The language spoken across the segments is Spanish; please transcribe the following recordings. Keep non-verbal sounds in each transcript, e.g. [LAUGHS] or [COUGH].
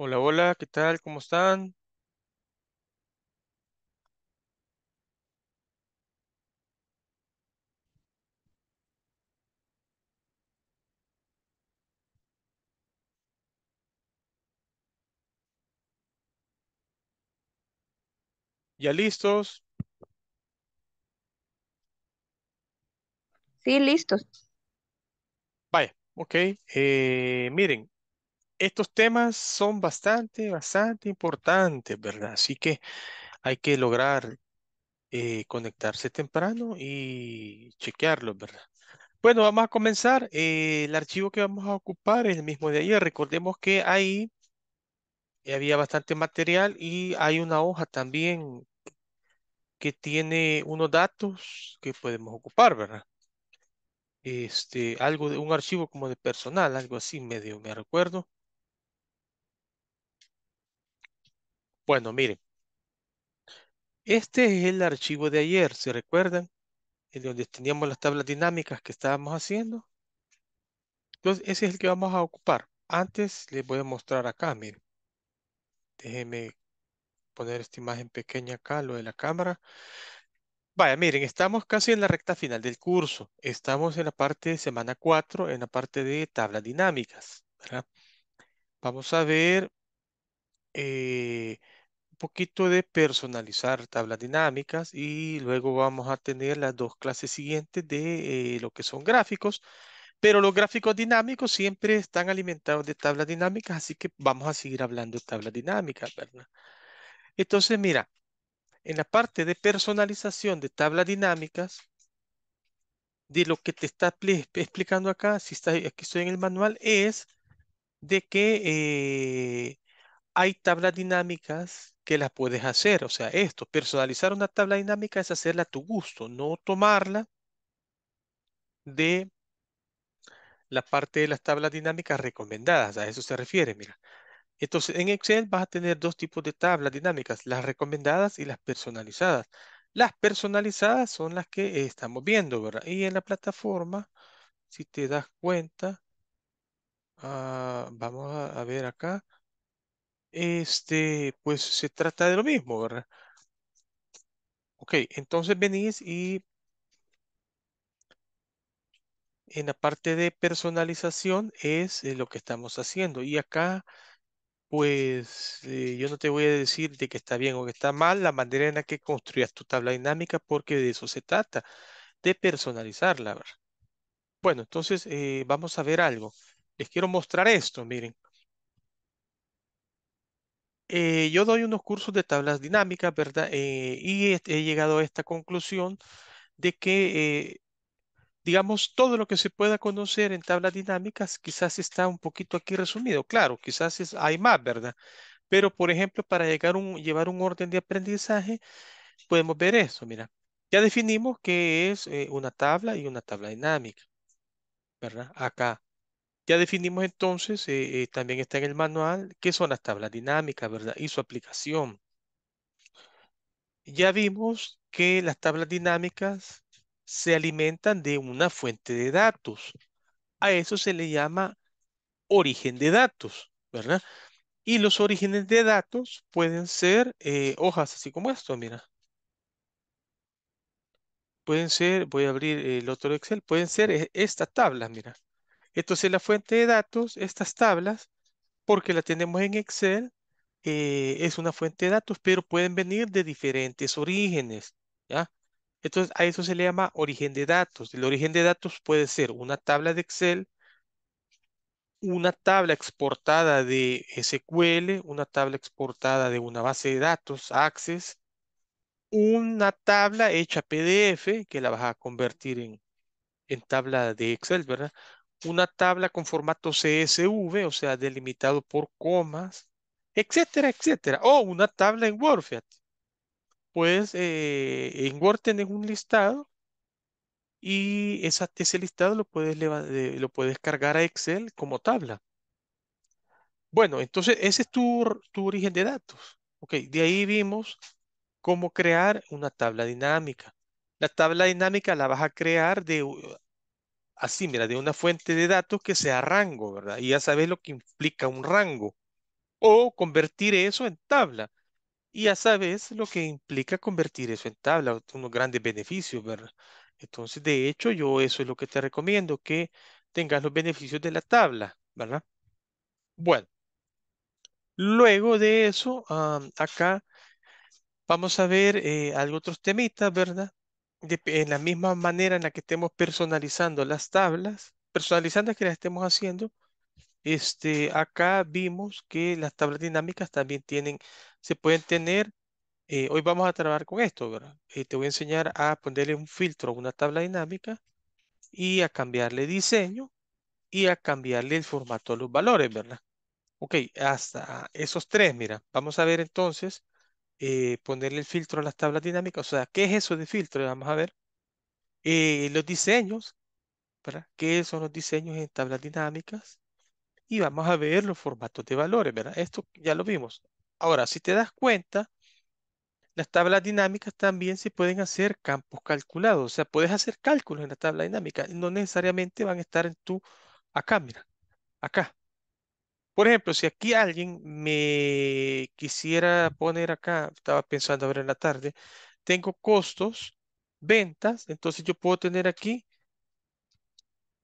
Hola, hola, ¿qué tal? ¿Cómo están? ¿Ya listos? Sí, listos. Vaya, ok. Eh, miren, estos temas son bastante, bastante importantes, ¿verdad? Así que hay que lograr eh, conectarse temprano y chequearlo, ¿verdad? Bueno, vamos a comenzar. Eh, el archivo que vamos a ocupar es el mismo de ayer. Recordemos que ahí había bastante material y hay una hoja también que tiene unos datos que podemos ocupar, ¿verdad? Este, algo de un archivo como de personal, algo así medio, me recuerdo. Bueno, miren, este es el archivo de ayer, ¿se recuerdan? En donde teníamos las tablas dinámicas que estábamos haciendo. Entonces, ese es el que vamos a ocupar. Antes les voy a mostrar acá, miren. Déjenme poner esta imagen pequeña acá, lo de la cámara. Vaya, miren, estamos casi en la recta final del curso. Estamos en la parte de semana 4, en la parte de tablas dinámicas. Vamos a ver... Eh, poquito de personalizar tablas dinámicas y luego vamos a tener las dos clases siguientes de eh, lo que son gráficos. Pero los gráficos dinámicos siempre están alimentados de tablas dinámicas, así que vamos a seguir hablando de tablas dinámicas, ¿verdad? Entonces, mira, en la parte de personalización de tablas dinámicas, de lo que te está explicando acá, si está, aquí estoy en el manual, es de que eh, hay tablas dinámicas que las puedes hacer. O sea, esto, personalizar una tabla dinámica es hacerla a tu gusto, no tomarla de la parte de las tablas dinámicas recomendadas. A eso se refiere, mira. Entonces, en Excel vas a tener dos tipos de tablas dinámicas, las recomendadas y las personalizadas. Las personalizadas son las que estamos viendo, ¿verdad? Y en la plataforma, si te das cuenta, ah, vamos a ver acá este, pues se trata de lo mismo, ¿verdad? Ok, entonces venís y en la parte de personalización es eh, lo que estamos haciendo. Y acá, pues eh, yo no te voy a decir de que está bien o que está mal la manera en la que construyas tu tabla dinámica porque de eso se trata, de personalizarla. ¿verdad? Bueno, entonces eh, vamos a ver algo. Les quiero mostrar esto, miren. Eh, yo doy unos cursos de tablas dinámicas, ¿verdad? Eh, y he, llegado a esta conclusión de que, eh, digamos, todo lo que se pueda conocer en tablas dinámicas quizás está un poquito aquí resumido. Claro, quizás hay más, ¿verdad? Pero, por ejemplo, para llegar un, llevar un orden de aprendizaje, podemos ver eso, mira. Ya definimos qué es una tabla y una tabla dinámica, ¿verdad? Acá. Ya definimos entonces, eh, eh, también está en el manual, qué son las tablas dinámicas, ¿verdad? Y su aplicación. Ya vimos que las tablas dinámicas se alimentan de una fuente de datos. A eso se le llama origen de datos, ¿verdad? Y los orígenes de datos pueden ser eh, hojas así como esto, mira. Pueden ser, voy a abrir el otro Excel, pueden ser e, estas tablas, mira. Entonces la fuente de datos, estas tablas, porque la tenemos en Excel, eh, es una fuente de datos, pero pueden venir de diferentes orígenes, ¿ya? Entonces a eso se le llama origen de datos. El origen de datos puede ser una tabla de Excel, una tabla exportada de SQL, una tabla exportada de una base de datos, Access, una tabla hecha PDF, que la vas a convertir en, en tabla de Excel, ¿verdad? una tabla con formato CSV, o sea, delimitado por comas, etcétera, etcétera. O una tabla en Word, Pues en Word tenés un listado y esa, ese listado lo puedes, lo puedes cargar a Excel como tabla. Bueno, entonces ese es tu, tu origen de datos. Ok, de ahí vimos cómo crear una tabla dinámica. La tabla dinámica la vas a crear de así, mira, de una fuente de datos que sea rango, ¿verdad? Y ya sabes lo que implica un rango. O convertir eso en tabla. Y ya sabes lo que implica convertir eso en tabla, unos grandes beneficios, ¿verdad? Entonces, de hecho, yo eso es lo que te recomiendo, que tengas los beneficios de la tabla, ¿verdad? Bueno, luego de eso, acá vamos a ver eh, otros temitas, ¿verdad? en la misma manera en la que estemos personalizando las tablas, personalizando que las estemos haciendo, este, acá vimos que las tablas dinámicas también tienen, se pueden tener, eh, hoy vamos a trabajar con esto, ¿verdad? Eh, te voy a enseñar a ponerle un filtro a una tabla dinámica y a cambiarle diseño y a cambiarle el formato a los valores, ¿verdad? Ok, hasta esos tres, mira, vamos a ver entonces eh, ponerle el filtro a las tablas dinámicas. O sea, ¿qué es eso de filtro? Vamos a ver. Eh, los diseños, ¿verdad? ¿Qué son los diseños en tablas dinámicas? Y vamos a ver los formatos de valores, ¿verdad? Esto ya lo vimos. Ahora, si te das cuenta, las tablas dinámicas también se pueden hacer campos calculados. O sea, puedes hacer cálculos en la tabla dinámica. No necesariamente van a estar en tu... Acá, mira. Acá. Por ejemplo, si aquí alguien me quisiera poner acá, estaba pensando ahora en la tarde, tengo costos, ventas, entonces yo puedo tener aquí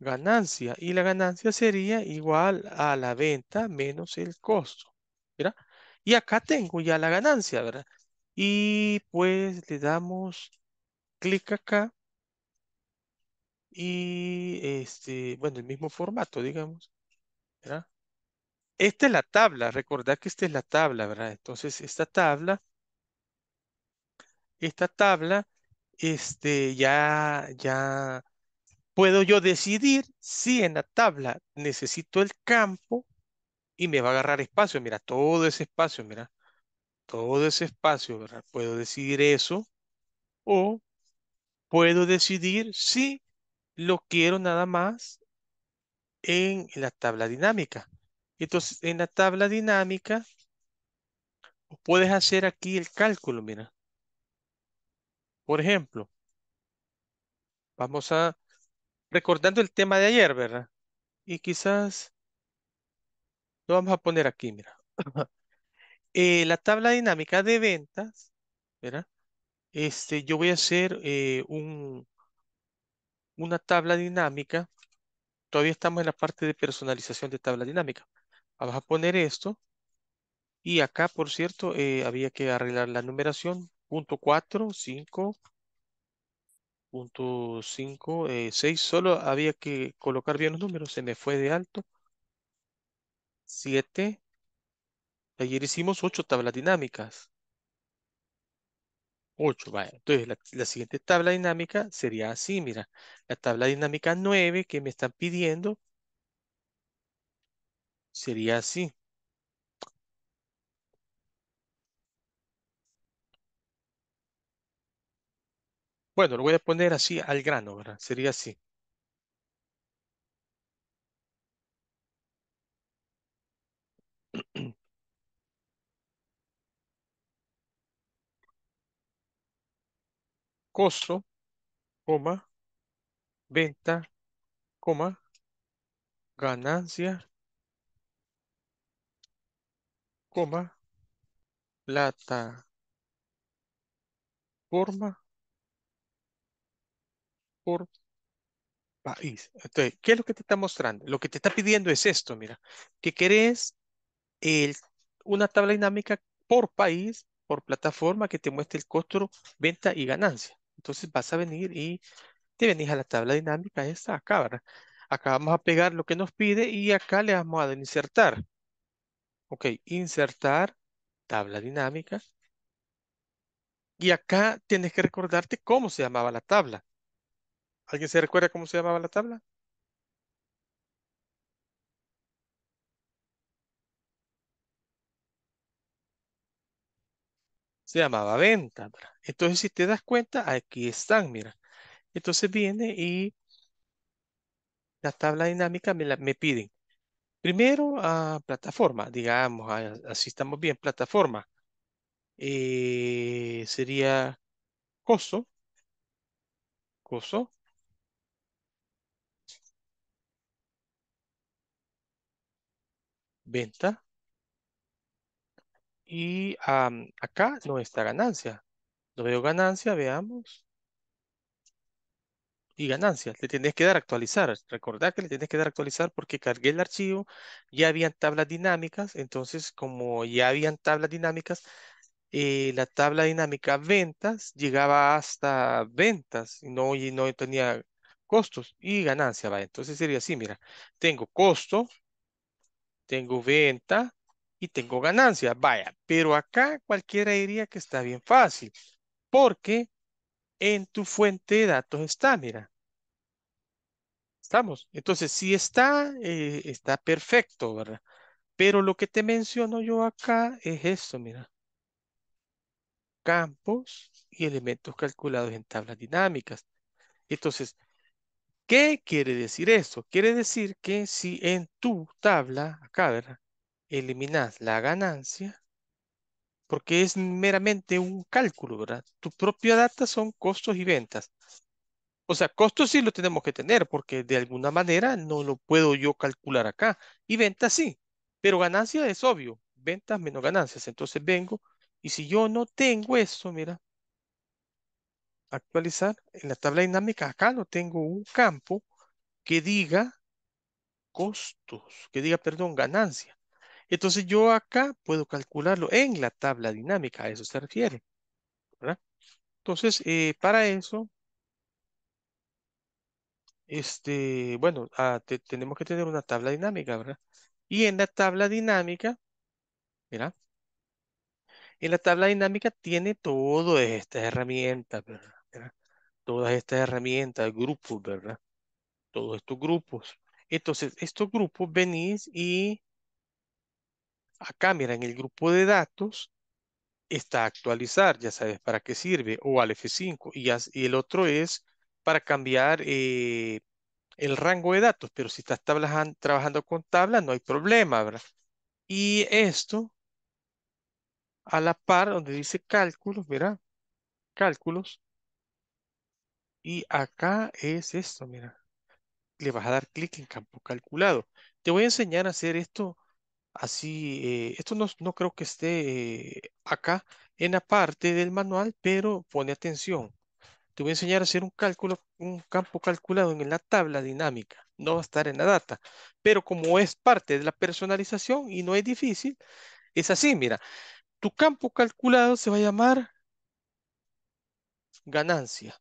ganancia y la ganancia sería igual a la venta menos el costo, ¿verdad? Y acá tengo ya la ganancia, ¿verdad? Y pues le damos clic acá y este, bueno, el mismo formato, digamos, ¿verdad? Esta es la tabla, recordad que esta es la tabla, ¿verdad? Entonces, esta tabla, esta tabla, este, ya, ya, puedo yo decidir si en la tabla necesito el campo y me va a agarrar espacio. Mira, todo ese espacio, mira, todo ese espacio, ¿verdad? Puedo decidir eso o puedo decidir si lo quiero nada más en la tabla dinámica. Entonces, en la tabla dinámica, puedes hacer aquí el cálculo, mira. Por ejemplo, vamos a, recordando el tema de ayer, ¿verdad? Y quizás lo vamos a poner aquí, mira. [LAUGHS] Eh, la tabla dinámica de ventas, ¿verdad? Este, yo voy a hacer eh, un, una tabla dinámica. Todavía estamos en la parte de personalización de tabla dinámica. Vamos a poner esto. Y acá, por cierto, eh, había que arreglar la numeración. Punto 4, 5, punto 5, 6. Eh, Solo había que colocar bien los números. Se me fue de alto. 7. Ayer hicimos 8 tablas dinámicas. 8, vaya. Entonces, la, la, siguiente tabla dinámica sería así, mira. La tabla dinámica 9 que me están pidiendo Sería así. Bueno, lo voy a poner así al grano, ¿verdad? Sería así. [CLEARS THROAT] Costo, coma, venta, coma, ganancia, coma, plata, forma, por país. Entonces, ¿qué es lo que te está mostrando? Lo que te está pidiendo es esto, mira, que querés el, una tabla dinámica por país, por plataforma, que te muestre el costo, venta y ganancia. Entonces vas a venir y te venís a la tabla dinámica esta acá, ¿verdad? Acá vamos a pegar lo que nos pide y acá le vamos a insertar. Ok, insertar tabla dinámica. Y acá tienes que recordarte cómo se llamaba la tabla. ¿Alguien se recuerda cómo se llamaba la tabla? Se llamaba venta. Entonces, si te das cuenta, aquí están, mira. Entonces viene y la tabla dinámica me, la, me piden Primero a plataforma, digamos, así estamos bien, plataforma. Eh, sería coso, coso, venta. Y acá no está ganancia. No veo ganancia, veamos y ganancias. Le tenés que dar actualizar. recordad que le tenés que dar actualizar porque cargué el archivo, ya habían tablas dinámicas, entonces como ya habían tablas dinámicas, eh, la tabla dinámica ventas llegaba hasta ventas no, y no tenía costos y ganancia. Entonces sería así, mira, tengo costo, tengo venta y tengo ganancia. Vaya, pero acá cualquiera diría que está bien fácil porque en tu fuente de datos está, mira. Estamos. Entonces, si está, eh, está perfecto, ¿verdad? Pero lo que te menciono yo acá es esto, mira. Campos y elementos calculados en tablas dinámicas. Entonces, ¿qué quiere decir eso? Quiere decir que si en tu tabla, acá, ¿verdad? Eliminas la ganancia, porque es meramente un cálculo, ¿verdad? Tu propia data son costos y ventas. O sea, costos sí lo tenemos que tener, porque de alguna manera no lo puedo yo calcular acá. Y ventas sí, pero ganancias es obvio, ventas menos ganancias. Entonces vengo, y si yo no tengo eso, mira, actualizar, en la tabla dinámica acá no tengo un campo que diga costos, que diga, perdón, ganancia. Entonces yo acá puedo calcularlo en la tabla dinámica, a eso se refiere. ¿verdad? Entonces, eh, para eso, este, bueno, ah, tenemos que tener una tabla dinámica, ¿verdad? Y en la tabla dinámica, mira, en la tabla dinámica tiene todas estas herramientas, ¿verdad? Todas estas herramientas, grupos, ¿verdad? Todos estos grupos. Entonces, estos grupos venís y Acá, mira, en el grupo de datos está actualizar, ya sabes para qué sirve, o al F5. Y, el otro es para cambiar eh, el rango de datos, pero si estás trabajando con tablas no hay problema, ¿verdad? Y esto, a la par donde dice cálculos, mira, cálculos. Y acá es esto, mira. Le vas a dar clic en campo calculado. Te voy a enseñar a hacer esto Así, eh, esto no, creo que esté eh, acá en la parte del manual, pero pone atención. Te voy a enseñar a hacer un cálculo, un campo calculado en la tabla dinámica. No va a estar en la data, pero como es parte de la personalización y no es difícil, es así, mira. Tu campo calculado se va a llamar ganancia.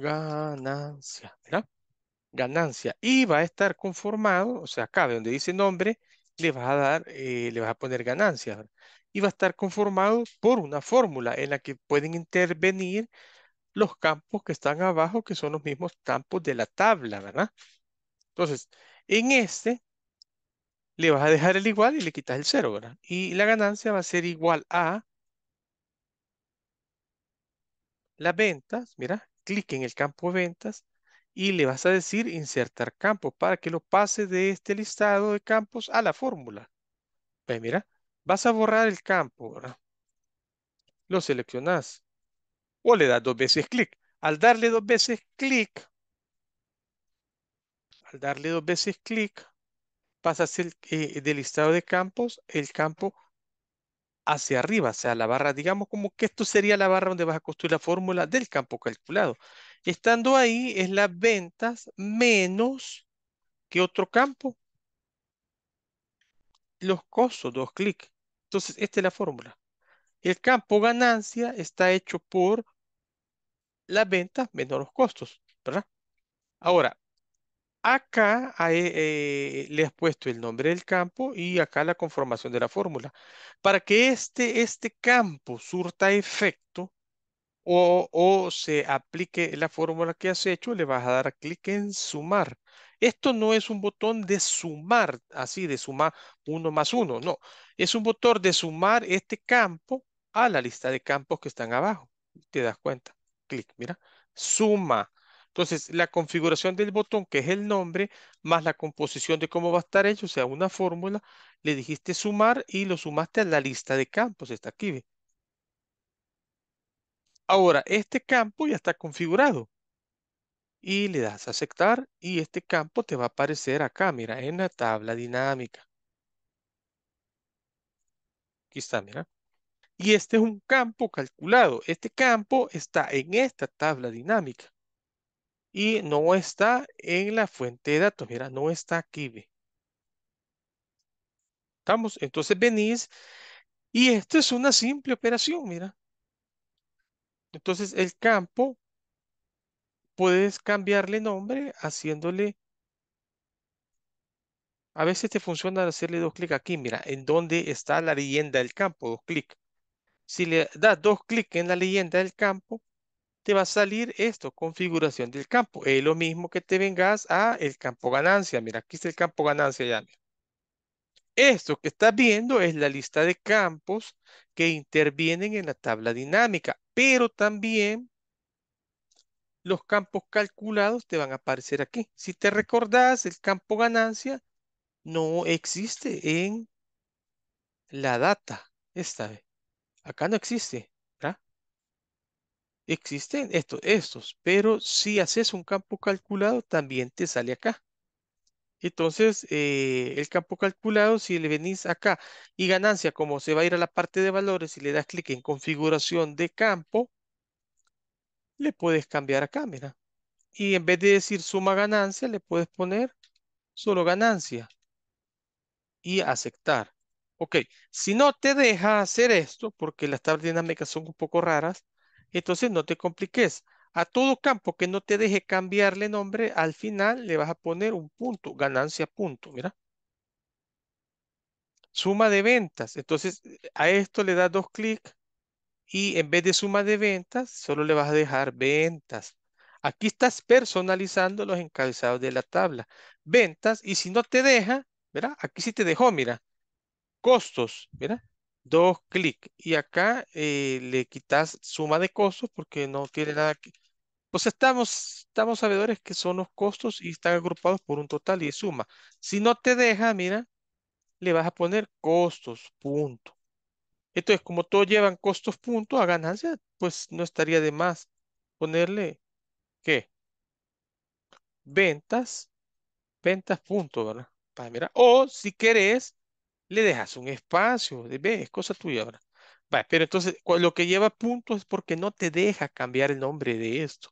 Ganancia, ¿verdad? ganancia y va a estar conformado, o sea, acá donde dice nombre, le vas a dar, eh, le vas a poner ganancia y va a estar conformado por una fórmula en la que pueden intervenir los campos que están abajo, que son los mismos campos de la tabla, ¿verdad? Entonces, en este le vas a dejar el igual y le quitas el cero, ¿verdad? Y la ganancia va a ser igual a las ventas, mira, clic en el campo ventas y le vas a decir insertar campo para que lo pase de este listado de campos a la fórmula. Pues mira, vas a borrar el campo, Lo seleccionas o le das dos veces clic. Al darle dos veces clic, al darle dos veces clic, pasas el, eh, del listado de campos el campo hacia arriba, o sea, la barra, digamos como que esto sería la barra donde vas a construir la fórmula del campo calculado. Estando ahí es las ventas menos que otro campo. Los costos, dos clics. Entonces, esta es la fórmula. El campo ganancia está hecho por las ventas menos los costos, ¿verdad? Ahora, acá eh, le has puesto el nombre del campo y acá la conformación de la fórmula. Para que este, este campo surta efecto, o, se aplique la fórmula que has hecho, le vas a dar clic en sumar. Esto no es un botón de sumar, así de sumar uno más uno, no. Es un botón de sumar este campo a la lista de campos que están abajo. Te das cuenta. Clic, mira. Suma. Entonces, la configuración del botón, que es el nombre, más la composición de cómo va a estar hecho, o sea, una fórmula, le dijiste sumar y lo sumaste a la lista de campos. Está aquí. Ahora, este campo ya está configurado. Y le das a aceptar y este campo te va a aparecer acá, mira, en la tabla dinámica. Aquí está, mira. Y este es un campo calculado. Este campo está en esta tabla dinámica. Y no está en la fuente de datos. Mira, no está aquí. ¿Estamos? Entonces venís. Y esto es una simple operación, mira. Entonces, el campo puedes cambiarle nombre haciéndole... A veces te funciona hacerle dos clics aquí, mira, en donde está la leyenda del campo, dos clics. Si le das dos clics en la leyenda del campo, te va a salir esto, configuración del campo. Es lo mismo que te vengas a el campo ganancia. Mira, aquí está el campo ganancia ya. Mira. Esto que estás viendo es la lista de campos que intervienen en la tabla dinámica, pero también los campos calculados te van a aparecer aquí. Si te recordás, el campo ganancia no existe en la data, esta vez. Acá no existe, Existen estos, estos, pero si haces un campo calculado, también te sale acá. Entonces, eh, el campo calculado, si le venís acá y ganancia, como se va a ir a la parte de valores y le das clic en configuración de campo, le puedes cambiar a cámara. Y en vez de decir suma ganancia, le puedes poner solo ganancia y aceptar. Ok, si no te deja hacer esto, porque las tablas dinámicas son un poco raras, entonces no te compliques. A todo campo que no te deje cambiarle nombre, al final le vas a poner un punto, ganancia punto, mira. Suma de ventas. Entonces, eh, a esto le das dos clics y en vez de suma de ventas, solo le vas a dejar ventas. Aquí estás personalizando los encabezados de la tabla. Ventas, y si no te deja, mira, aquí sí te dejó, mira. Costos, mira dos clics y acá eh, le quitas suma de costos porque no tiene nada que pues estamos, estamos sabedores que son los costos y están agrupados por un total y suma. Si no te deja, mira, le vas a poner costos, punto. Entonces, como todos llevan costos, punto, a ganancia, pues no estaría de más ponerle, ¿qué? Ventas, ventas, punto, ¿verdad? Para O si querés, le dejas un espacio, es cosa tuya, ¿verdad? pero entonces lo que lleva punto es porque no te deja cambiar el nombre de esto.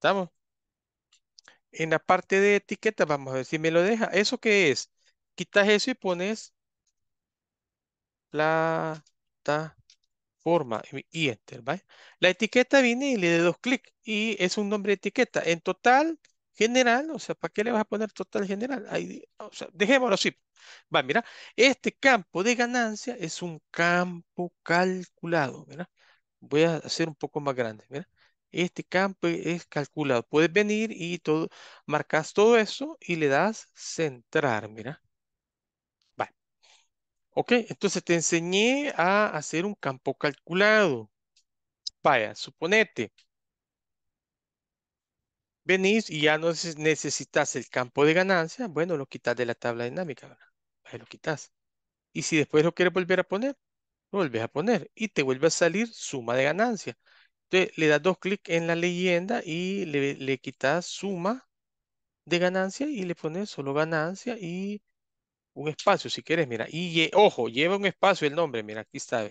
¿Estamos? En la parte de etiqueta, vamos a ver si me lo deja. ¿Eso qué es? Quitas eso y pones plataforma y enter, ¿vale? La etiqueta viene y le de dos clics y es un nombre de etiqueta. En total, general, o sea, ¿para qué le vas a poner total general? Ahí, dejémoslo así. Va, mira, este campo de ganancia es un campo calculado, ¿verdad? Voy a hacer un poco más grande, ¿verdad? Este campo es calculado. Puedes venir y todo, marcas todo eso y le das centrar, mira. Vale. Ok, entonces te enseñé a hacer un campo calculado. Vaya, suponete. Venís y ya no necesitas el campo de ganancia. Bueno, lo quitas de la tabla dinámica. lo quitas. Y si después lo quieres volver a poner, lo vuelves a poner. Y te vuelve a salir suma de ganancia. Entonces, le das dos clics en la leyenda y le, le suma de ganancia y le pones solo ganancia y un espacio, si quieres, mira. Y ojo, lleva un espacio el nombre, mira, aquí está.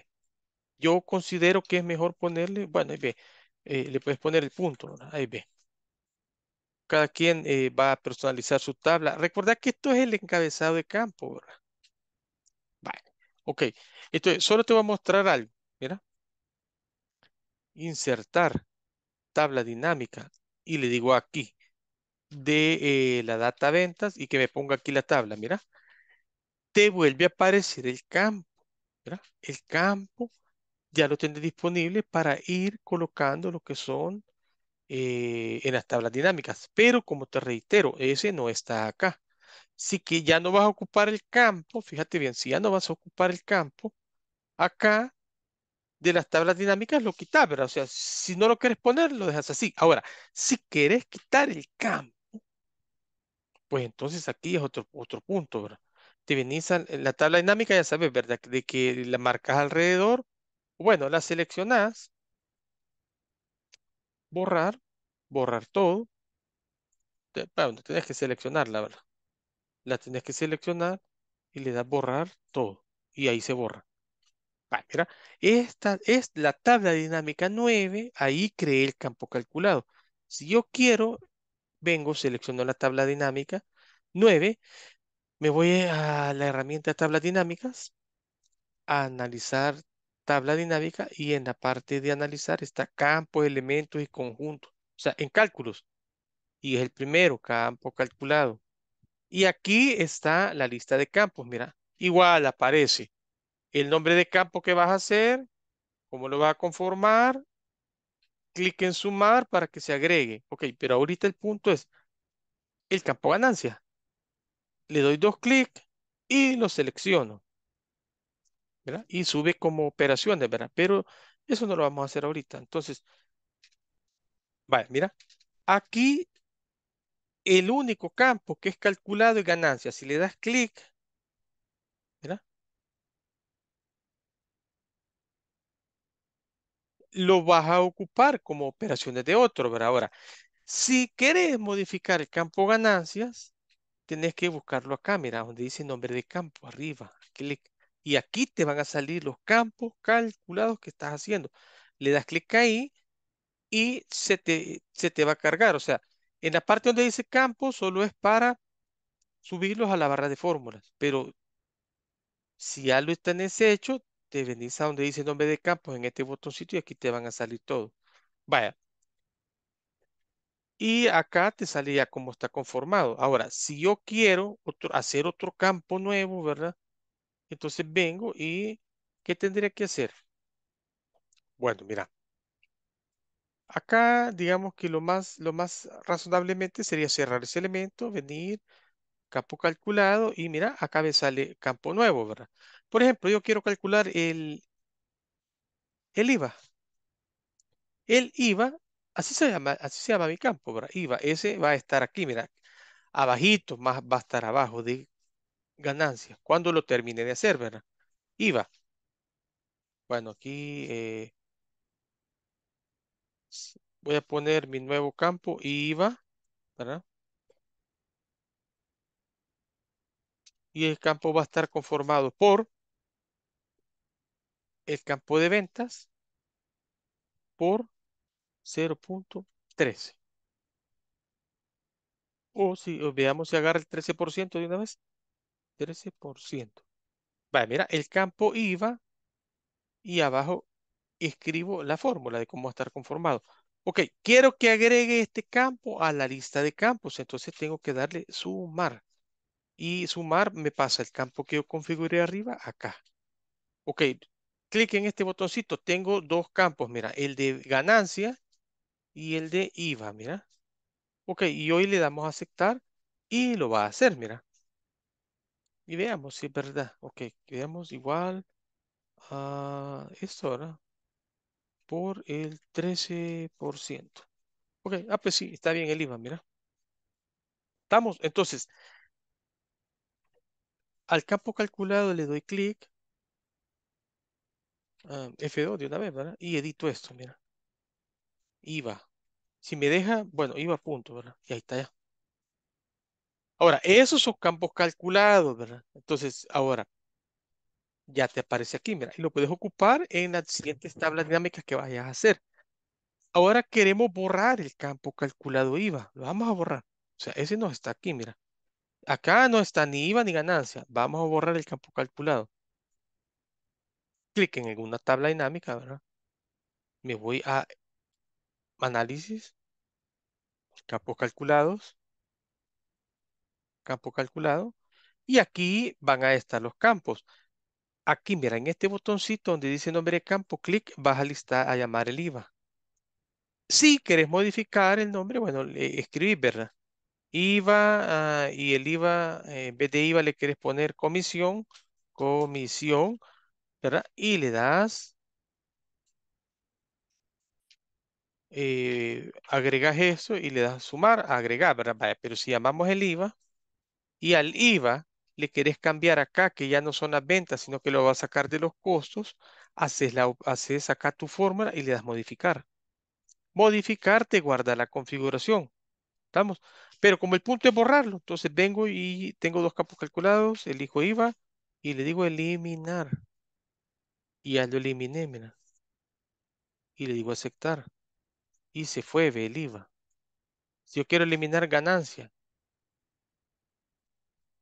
Yo considero que es mejor ponerle, bueno, ahí ve, eh, le puedes poner el punto, ahí ve. Cada quien eh, va a personalizar su tabla. Recordad que esto es el encabezado de campo, ¿verdad? Vale, ok. Entonces, solo te voy a mostrar algo, mira insertar tabla dinámica y le digo aquí de eh, la data ventas y que me ponga aquí la tabla, mira, te vuelve a aparecer el campo, el campo ya lo tendré disponible para ir colocando lo que son eh, en las tablas dinámicas, pero como te reitero, ese no está acá. Si que ya no vas a ocupar el campo, fíjate bien, si ya no vas a ocupar el campo, acá de las tablas dinámicas lo quitas, ¿verdad? O sea, si no lo quieres poner, lo dejas así. Ahora, si quieres quitar el campo, pues entonces aquí es otro, otro punto, ¿verdad? Te venís a, eh, la tabla dinámica, ya sabes, ¿verdad? De que la marcas alrededor, bueno, la seleccionás, borrar, borrar todo. bueno, tenés que seleccionarla, ¿verdad? La tenés que seleccionar y le das borrar todo. Y ahí se borra. Mira, esta es la tabla dinámica 9, ahí creé el campo calculado. Si yo quiero, vengo, selecciono la tabla dinámica 9, me voy a la herramienta tablas dinámicas, a analizar tabla dinámica y en la parte de analizar está campo, elementos y conjuntos. O sea, en cálculos. Y es el primero, campo calculado. Y aquí está la lista de campos, mira. Igual aparece el nombre de campo que vas a hacer, cómo lo vas a conformar, clic en sumar para que se agregue. Ok, pero ahorita el punto es el campo ganancia. Le doy dos clics y lo selecciono. Y sube como operaciones, ¿verdad? Pero eso no lo vamos a hacer ahorita. Entonces, vaya mira. Aquí el único campo que es calculado es ganancia. Si le das clic, lo vas a ocupar como operaciones de otro, ver Ahora, si querés modificar el campo ganancias, tenés que buscarlo acá, mira, donde dice nombre de campo, arriba, clic. Y aquí te van a salir los campos calculados que estás haciendo. Le das clic ahí y se te, va a cargar. O sea, en la parte donde dice campo solo es para subirlos a la barra de fórmulas. Pero si ya lo ese hecho, te venís a donde dice nombre de campo en este botoncito y aquí te van a salir todo. Vaya. Y acá te sale ya cómo está conformado. Ahora, si yo quiero hacer otro campo nuevo, ¿verdad? Entonces vengo y ¿qué tendría que hacer? Bueno, mira. Acá, digamos que lo más, lo más razonablemente sería cerrar ese elemento, venir, campo calculado, y mira, acá me sale campo nuevo, ¿verdad? Por ejemplo, yo quiero calcular el, el IVA. El IVA, así se llama, así se llama mi campo, ¿verdad? IVA, ese va a estar aquí, mira, abajito, más va a estar abajo de ganancias, cuando lo termine de hacer, ¿verdad? IVA. Bueno, aquí eh, voy a poner mi nuevo campo, IVA, ¿verdad? Y el campo va a estar conformado por el campo de ventas por 0.13. O si veamos si agarra el 13% de una vez. 13%. Vale, mira, el campo IVA y abajo escribo la fórmula de cómo va a estar conformado. Ok, quiero que agregue este campo a la lista de campos, entonces tengo que darle sumar. Y sumar me pasa el campo que yo configuré arriba acá. Ok, clic en este botoncito, tengo dos campos, mira, el de ganancia y el de IVA, mira. Ok, y hoy le damos a aceptar y lo va a hacer, mira. Y veamos si es verdad. Ok, veamos igual a esto, ahora, Por el 13%. Ok, ah, pues sí, está bien el IVA, mira. Estamos, entonces, al campo calculado le doy clic Ah, F2 de una vez, ¿verdad? Y edito esto, mira. IVA. Si me deja, bueno, IVA punto, ¿verdad? Y ahí está ya. Ahora, esos son campos calculados, ¿verdad? Entonces, ahora, ya te aparece aquí, mira, y lo puedes ocupar en las siguientes tablas dinámicas que vayas a hacer. Ahora queremos borrar el campo calculado IVA, lo vamos a borrar. O sea, ese no está aquí, mira. Acá no está ni IVA ni ganancia, vamos a borrar el campo calculado clic en alguna tabla dinámica, ¿verdad? Me voy a análisis, campos calculados, campo calculado, y aquí van a estar los campos. Aquí, mira, en este botoncito donde dice nombre de campo, clic, vas a listar a llamar el IVA. Si querés modificar el nombre, bueno, escribir, ¿verdad? IVA ah, y el IVA, en vez de IVA le quieres poner comisión, comisión y le das, eh, agregas eso y le das sumar, agregar, pero si llamamos el IVA y al IVA le querés cambiar acá, que ya no son las ventas, sino que lo vas a sacar de los costos, haces, haces acá tu fórmula y le das modificar. Modificar te guarda la configuración. ¿Estamos? Pero como el punto es borrarlo, entonces vengo y tengo dos campos calculados, elijo IVA y le digo eliminar. Y ya lo eliminé, mira. Y le digo aceptar. Y se fue el IVA. Si yo quiero eliminar ganancia,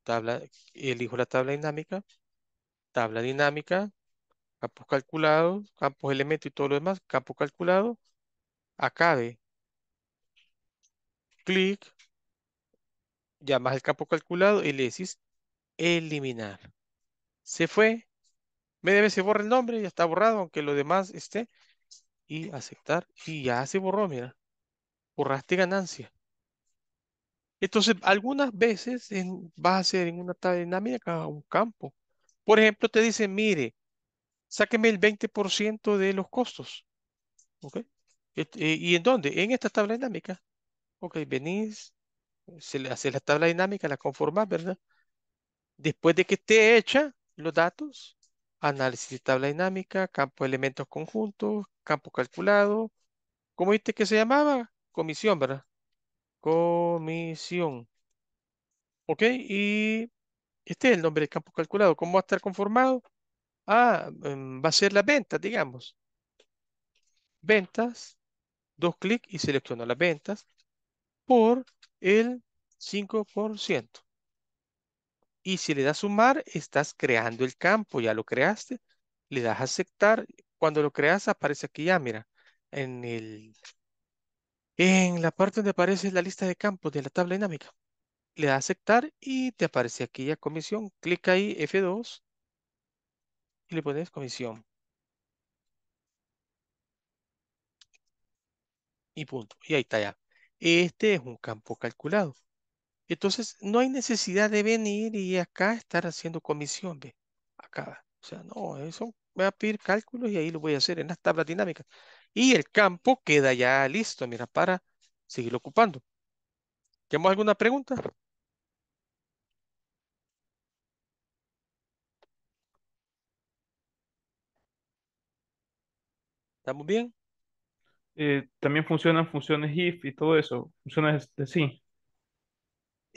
tabla, elijo la tabla dinámica, tabla dinámica, campos calculados, campos elementos y todo lo demás, campo calculado, acabe. Clic, llamas al campo calculado y le decís eliminar. Se fue Media vez se borra el nombre, ya está borrado, aunque lo demás esté. Y aceptar. Y ya se borró, mira. Borraste ganancia. Entonces, algunas veces en, vas a hacer en una tabla dinámica un campo. Por ejemplo, te dice mire, sáqueme el 20% de los costos. ¿Ok? Eh, ¿Y en dónde? En esta tabla dinámica. Ok, venís, se le hace la tabla dinámica, la conformás, ¿verdad? Después de que esté hecha los datos, análisis de tabla dinámica, campo de elementos conjuntos, campo calculado. ¿Cómo viste que se llamaba? Comisión, ¿verdad? Comisión. ¿Ok? Y este es el nombre del campo calculado. ¿Cómo va a estar conformado? Ah, em, va a ser las ventas, digamos. Ventas, dos clic y selecciono las ventas por el 5%. Y si le das sumar, estás creando el campo, ya lo creaste. Le das aceptar. Cuando lo creas, aparece aquí ya, mira, en el... En la parte donde aparece la lista de campos de la tabla dinámica, le das aceptar y te aparece aquí ya comisión. Clic ahí F2 y le pones comisión. Y punto. Y ahí está ya. Este es un campo calculado. Entonces, no hay necesidad de venir y acá estar haciendo comisión, ¿ve? Acá. O sea, no, eso voy a pedir cálculos y ahí lo voy a hacer en las tablas dinámicas. Y el campo queda ya listo, mira, para seguir ocupando. ¿Tenemos alguna pregunta? ¿Estamos bien? Eh, también funcionan funciones if y todo eso. Funciones de sí.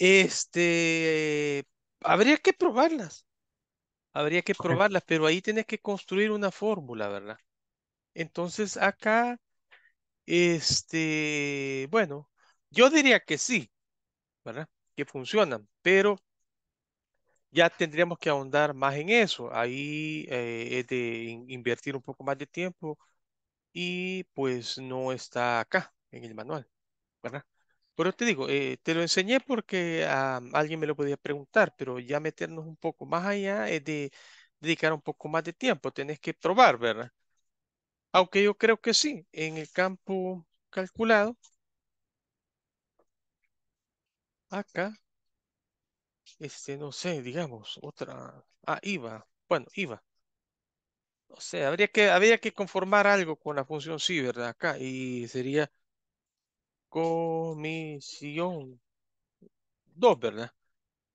Este, eh, habría que probarlas. Habría que probarlas, pero ahí tienes que construir una fórmula, ¿verdad? Entonces acá, este, bueno, yo diría que sí, ¿verdad? Que funcionan, pero ya tendríamos que ahondar más en eso. Ahí eh, es de invertir un poco más de tiempo y pues no está acá en el manual, ¿verdad? Pero te digo, eh, te lo enseñé porque ah, alguien me lo podía preguntar, pero ya meternos un poco más allá es de dedicar un poco más de tiempo, tenés que probar, ¿verdad? Aunque yo creo que sí, en el campo calculado, acá, este, no sé, digamos, otra, ah, IVA, bueno, IVA. No sé, habría que, habría que conformar algo con la función sí, ¿verdad? Acá, y sería comisión. 2, ¿verdad?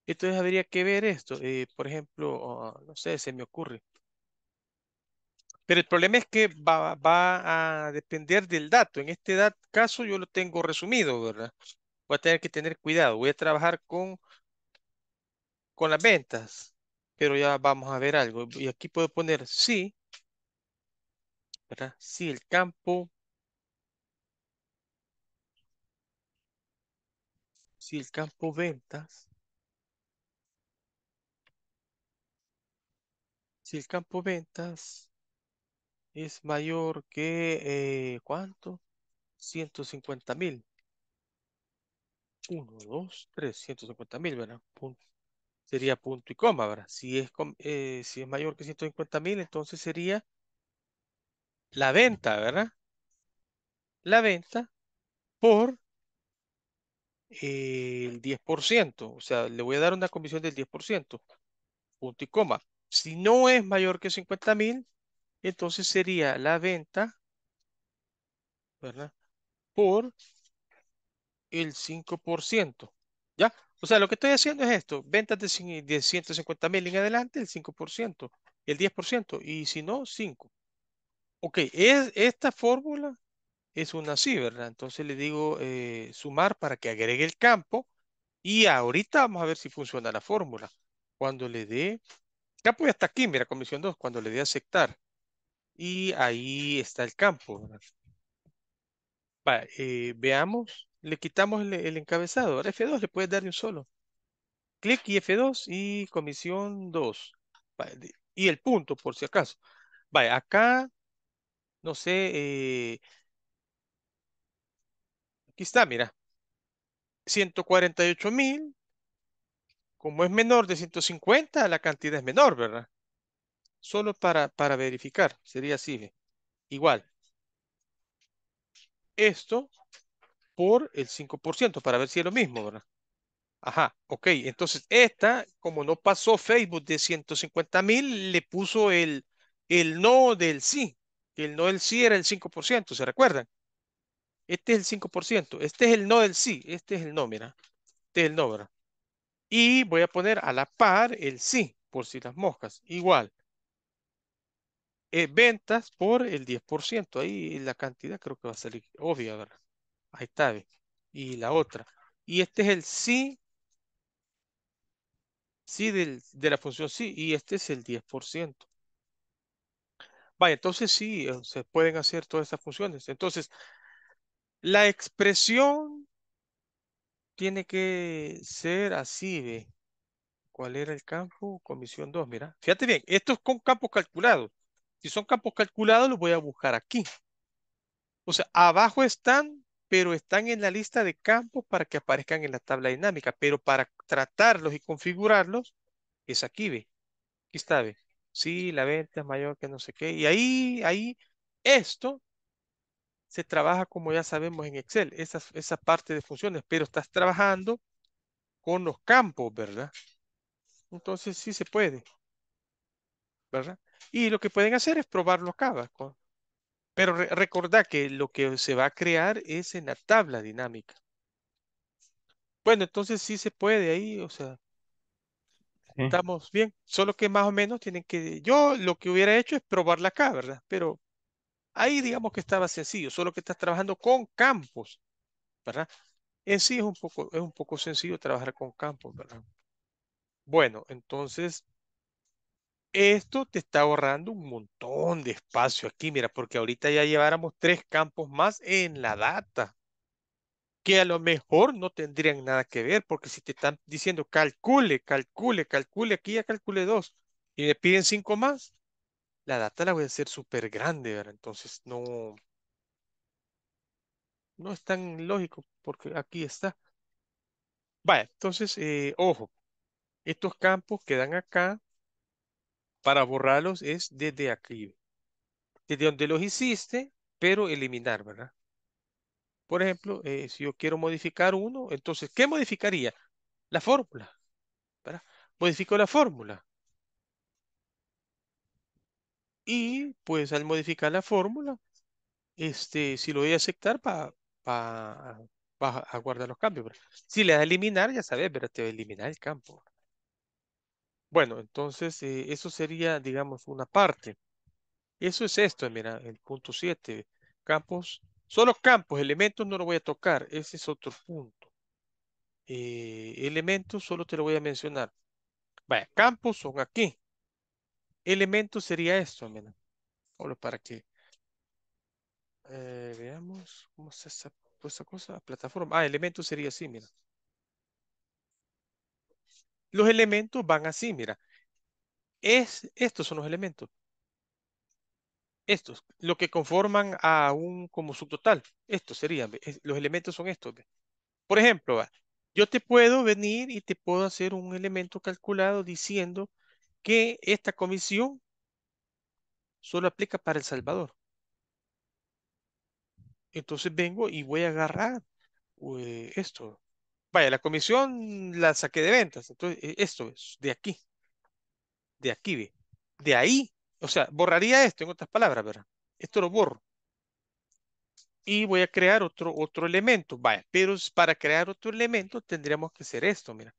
Entonces habría que ver esto. Eh, por ejemplo, ah, no sé, se me ocurre. Pero el problema es que va, a depender del dato. En este caso yo lo tengo resumido, ¿verdad? Voy a tener que tener cuidado. Voy a trabajar con, con las ventas. Pero ya vamos a ver algo. Y aquí puedo poner sí. ¿Verdad? Sí, el campo si el campo ventas, si el campo ventas es mayor que, eh, ¿cuánto? 150 mil. 1, 2, 3, 150 mil, ¿verdad? Sería punto y coma, ¿verdad? Si es, eh, si es mayor que 150 mil, entonces sería la venta, ¿verdad? La venta por el 10%, o sea, le voy a dar una comisión del 10%, punto y coma. Si no es mayor que 50 mil, entonces sería la venta, ¿verdad? Por el 5%, ¿ya? O sea, lo que estoy haciendo es esto, ventas de, 150 mil en adelante, el 5%, el 10%, y si no, 5. Ok, es, esta fórmula es una sí, ¿verdad? Entonces le digo eh, sumar para que agregue el campo y ahorita vamos a ver si funciona la fórmula. Cuando le dé, campo ya hasta aquí, mira, comisión 2, cuando le dé aceptar. Y ahí está el campo, eh, veamos, le quitamos el, encabezado. F2 le puedes dar un solo. Clic y F2 y comisión 2. y el punto, por si acaso. Vale, acá, no sé, eh, Aquí está, mira. 148 mil. Como es menor de 150, la cantidad es menor, ¿verdad? Solo para, para verificar. Sería así. Igual. Esto por el 5%, para ver si es lo mismo, ¿verdad? Ajá, ok. Entonces, esta, como no pasó Facebook de 150 mil, le puso el, el no del sí. El no del sí era el 5%, ¿se recuerdan? Este es el 5%. Este es el no del sí. Este es el no, mira. Este es el no, Y voy a poner a la par el sí, por si las moscas. Igual. Eh, ventas por el 10%. Ahí la cantidad creo que va a salir obvia, ¿verdad? Ahí está. Y la otra. Y este es el sí. Sí de la función sí. Y este es el 10%. Vaya, entonces sí, eh, se pueden hacer todas estas funciones. Entonces, la expresión tiene que ser así, ve. ¿Cuál era el campo? Comisión 2, mira. Fíjate bien, esto es con campos calculados. Si son campos calculados, los voy a buscar aquí. O sea, abajo están, pero están en la lista de campos para que aparezcan en la tabla dinámica. Pero para tratarlos y configurarlos, es aquí, ve. Aquí está, ve. Sí, la venta es mayor que no sé qué. Y ahí, ahí, esto se trabaja, como ya sabemos, en Excel, esa, parte de funciones, pero estás trabajando con los campos, ¿verdad? Entonces sí se puede, ¿verdad? Y lo que pueden hacer es probarlo acá Pero recordad que lo que se va a crear es en la tabla dinámica. Bueno, entonces sí se puede ahí, o sea, estamos bien. Solo que más o menos tienen que, yo lo que hubiera hecho es probarla acá, ¿verdad? Pero Ahí digamos que estaba sencillo, solo que estás trabajando con campos, ¿verdad? En sí es un poco, es un poco sencillo trabajar con campos, ¿verdad? Bueno, entonces, esto te está ahorrando un montón de espacio aquí, mira, porque ahorita ya lleváramos tres campos más en la data, que a lo mejor no tendrían nada que ver, porque si te están diciendo calcule, calcule, calcule, aquí ya calcule dos y le piden cinco más, la data la voy a hacer súper grande, ¿verdad? Entonces no, no es tan lógico porque aquí está. Vaya, entonces, eh, ojo, estos campos que dan acá, para borrarlos es desde aquí, desde donde los hiciste, pero eliminar, ¿verdad? Por ejemplo, eh, si yo quiero modificar uno, entonces, ¿qué modificaría? La fórmula, ¿verdad? Modifico la fórmula. Y pues al modificar la fórmula, este, si lo voy a aceptar, va, a guardar los cambios. Si le da a eliminar, ya sabes, pero te va a eliminar el campo. Bueno, entonces eh, eso sería, digamos, una parte. Eso es esto, mira, el punto 7. Campos, solo campos, elementos no lo voy a tocar. Ese es otro punto. Eh, elementos solo te lo voy a mencionar. Vaya, campos son aquí elemento sería esto, mira. Solo para que eh, veamos cómo se es esa cosa. Plataforma. Ah, elemento sería así, mira. Los elementos van así, mira. Es, estos son los elementos. Estos, lo que conforman a un como subtotal. Estos serían, los elementos son estos. Por ejemplo, yo te puedo venir y te puedo hacer un elemento calculado diciendo que esta comisión solo aplica para El Salvador. Entonces vengo y voy a agarrar eh, esto. Vaya, la comisión la saqué de ventas. Entonces, eh, esto es de aquí. De aquí, ve. De ahí. O sea, borraría esto, en otras palabras, ¿verdad? Esto lo borro. Y voy a crear otro, otro elemento. Vaya, pero para crear otro elemento tendríamos que hacer esto, mira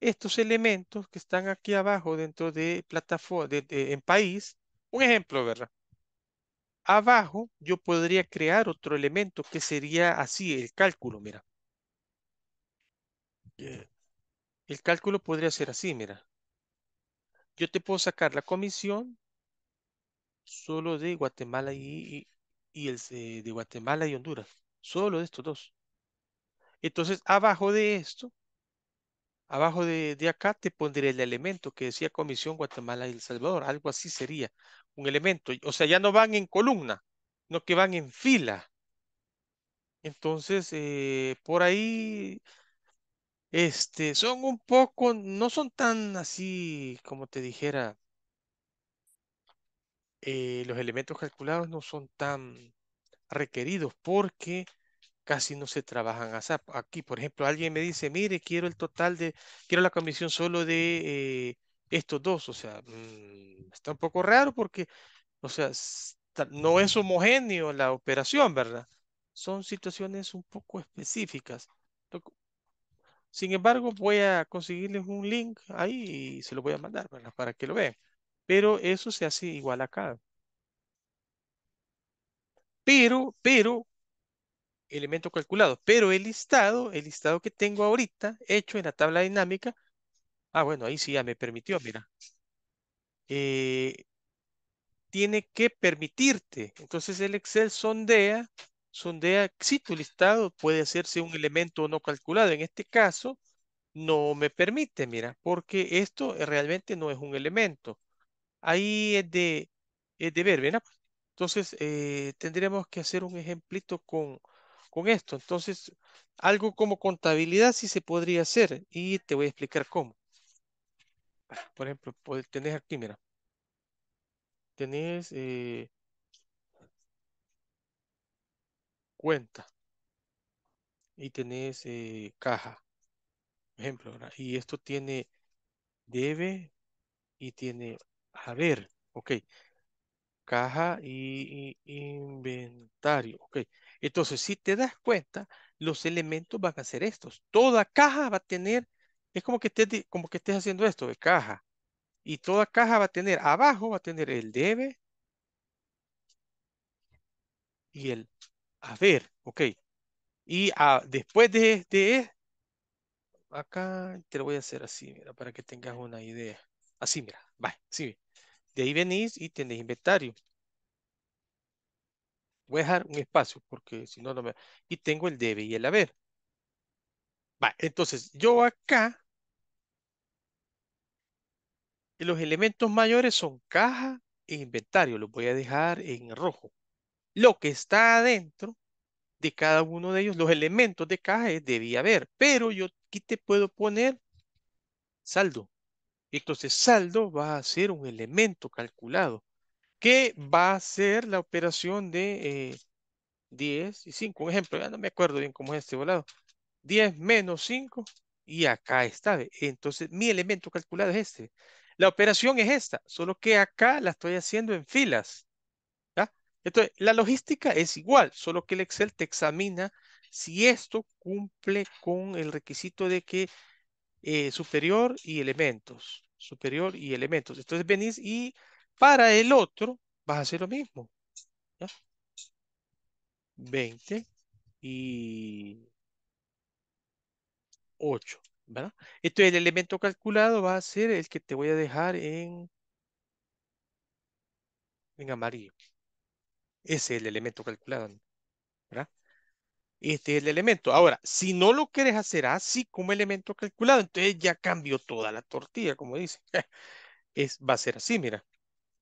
estos elementos que están aquí abajo dentro de plataforma, en país, un ejemplo, ¿verdad? Abajo yo podría crear otro elemento que sería así, el cálculo, mira. El cálculo podría ser así, mira. Yo te puedo sacar la comisión solo de Guatemala y, y, el eh, de Guatemala y Honduras. Solo de estos dos. Entonces, abajo de esto, Abajo de, acá te pondré el elemento que decía Comisión Guatemala y El Salvador. Algo así sería un elemento. O sea, ya no van en columna, no que van en fila. Entonces, eh, por ahí, este, son un poco, no son tan así, como te dijera, eh, los elementos calculados no son tan requeridos porque casi no se trabajan aquí. Por ejemplo, alguien me dice, mire, quiero el total de, quiero la comisión solo de eh, estos dos. O sea, mm, está un poco raro porque, o sea, no es homogéneo la operación, ¿verdad? Son situaciones un poco específicas. Sin embargo, voy a conseguirles un link ahí y se lo voy a mandar, ¿verdad? Para que lo vean. Pero eso se hace igual acá. Pero, pero, elemento calculado, pero el listado, el listado que tengo ahorita, hecho en la tabla dinámica, ah, bueno, ahí sí ya me permitió, mira, eh, tiene que permitirte, entonces el Excel sondea, sondea si tu listado puede hacerse un elemento no calculado, en este caso, no me permite, mira, porque esto realmente no es un elemento. Ahí es de, de ver, ¿verdad? Entonces, eh, tendríamos que hacer un ejemplito con, con esto. Entonces, algo como contabilidad sí se podría hacer y te voy a explicar cómo. Por ejemplo, tenés aquí, mira. Tenés eh, cuenta y tenés eh, caja. ejemplo, y esto tiene debe y tiene haber. Ok, Caja y, inventario. Ok. Entonces, si te das cuenta, los elementos van a ser estos. Toda caja va a tener, es como que estés, como que estés haciendo esto de caja. Y toda caja va a tener, abajo va a tener el debe y el haber. Ok. Y ah, después de, de, e, acá te lo voy a hacer así, mira, para que tengas una idea. Así, mira, va, sí. De ahí venís y tenés inventario. Voy a dejar un espacio porque si no, no me... Y tengo el debe y el haber. entonces yo acá... Los elementos mayores son caja e inventario. Los voy a dejar en rojo. Lo que está adentro de cada uno de ellos, los elementos de caja es debía haber. Pero yo aquí te puedo poner saldo. Entonces, saldo va a ser un elemento calculado que va a ser la operación de 10 eh, y 5. Un ejemplo, ya no me acuerdo bien cómo es este volado. 10 menos 5 y acá está. Entonces, mi elemento calculado es este. La operación es esta, solo que acá la estoy haciendo en filas. Entonces, la logística es igual, solo que el Excel te examina si esto cumple con el requisito de que eh, superior y elementos superior y elementos. Entonces venís y para el otro vas a hacer lo mismo. 20 y 8, ¿verdad? Entonces el elemento calculado va a ser el que te voy a dejar en, en amarillo. Ese es el elemento calculado, ¿verdad? este es el elemento. Ahora, si no lo quieres hacer así como elemento calculado, entonces ya cambio toda la tortilla, como dice. [LAUGHS] Es, va a ser así, mira.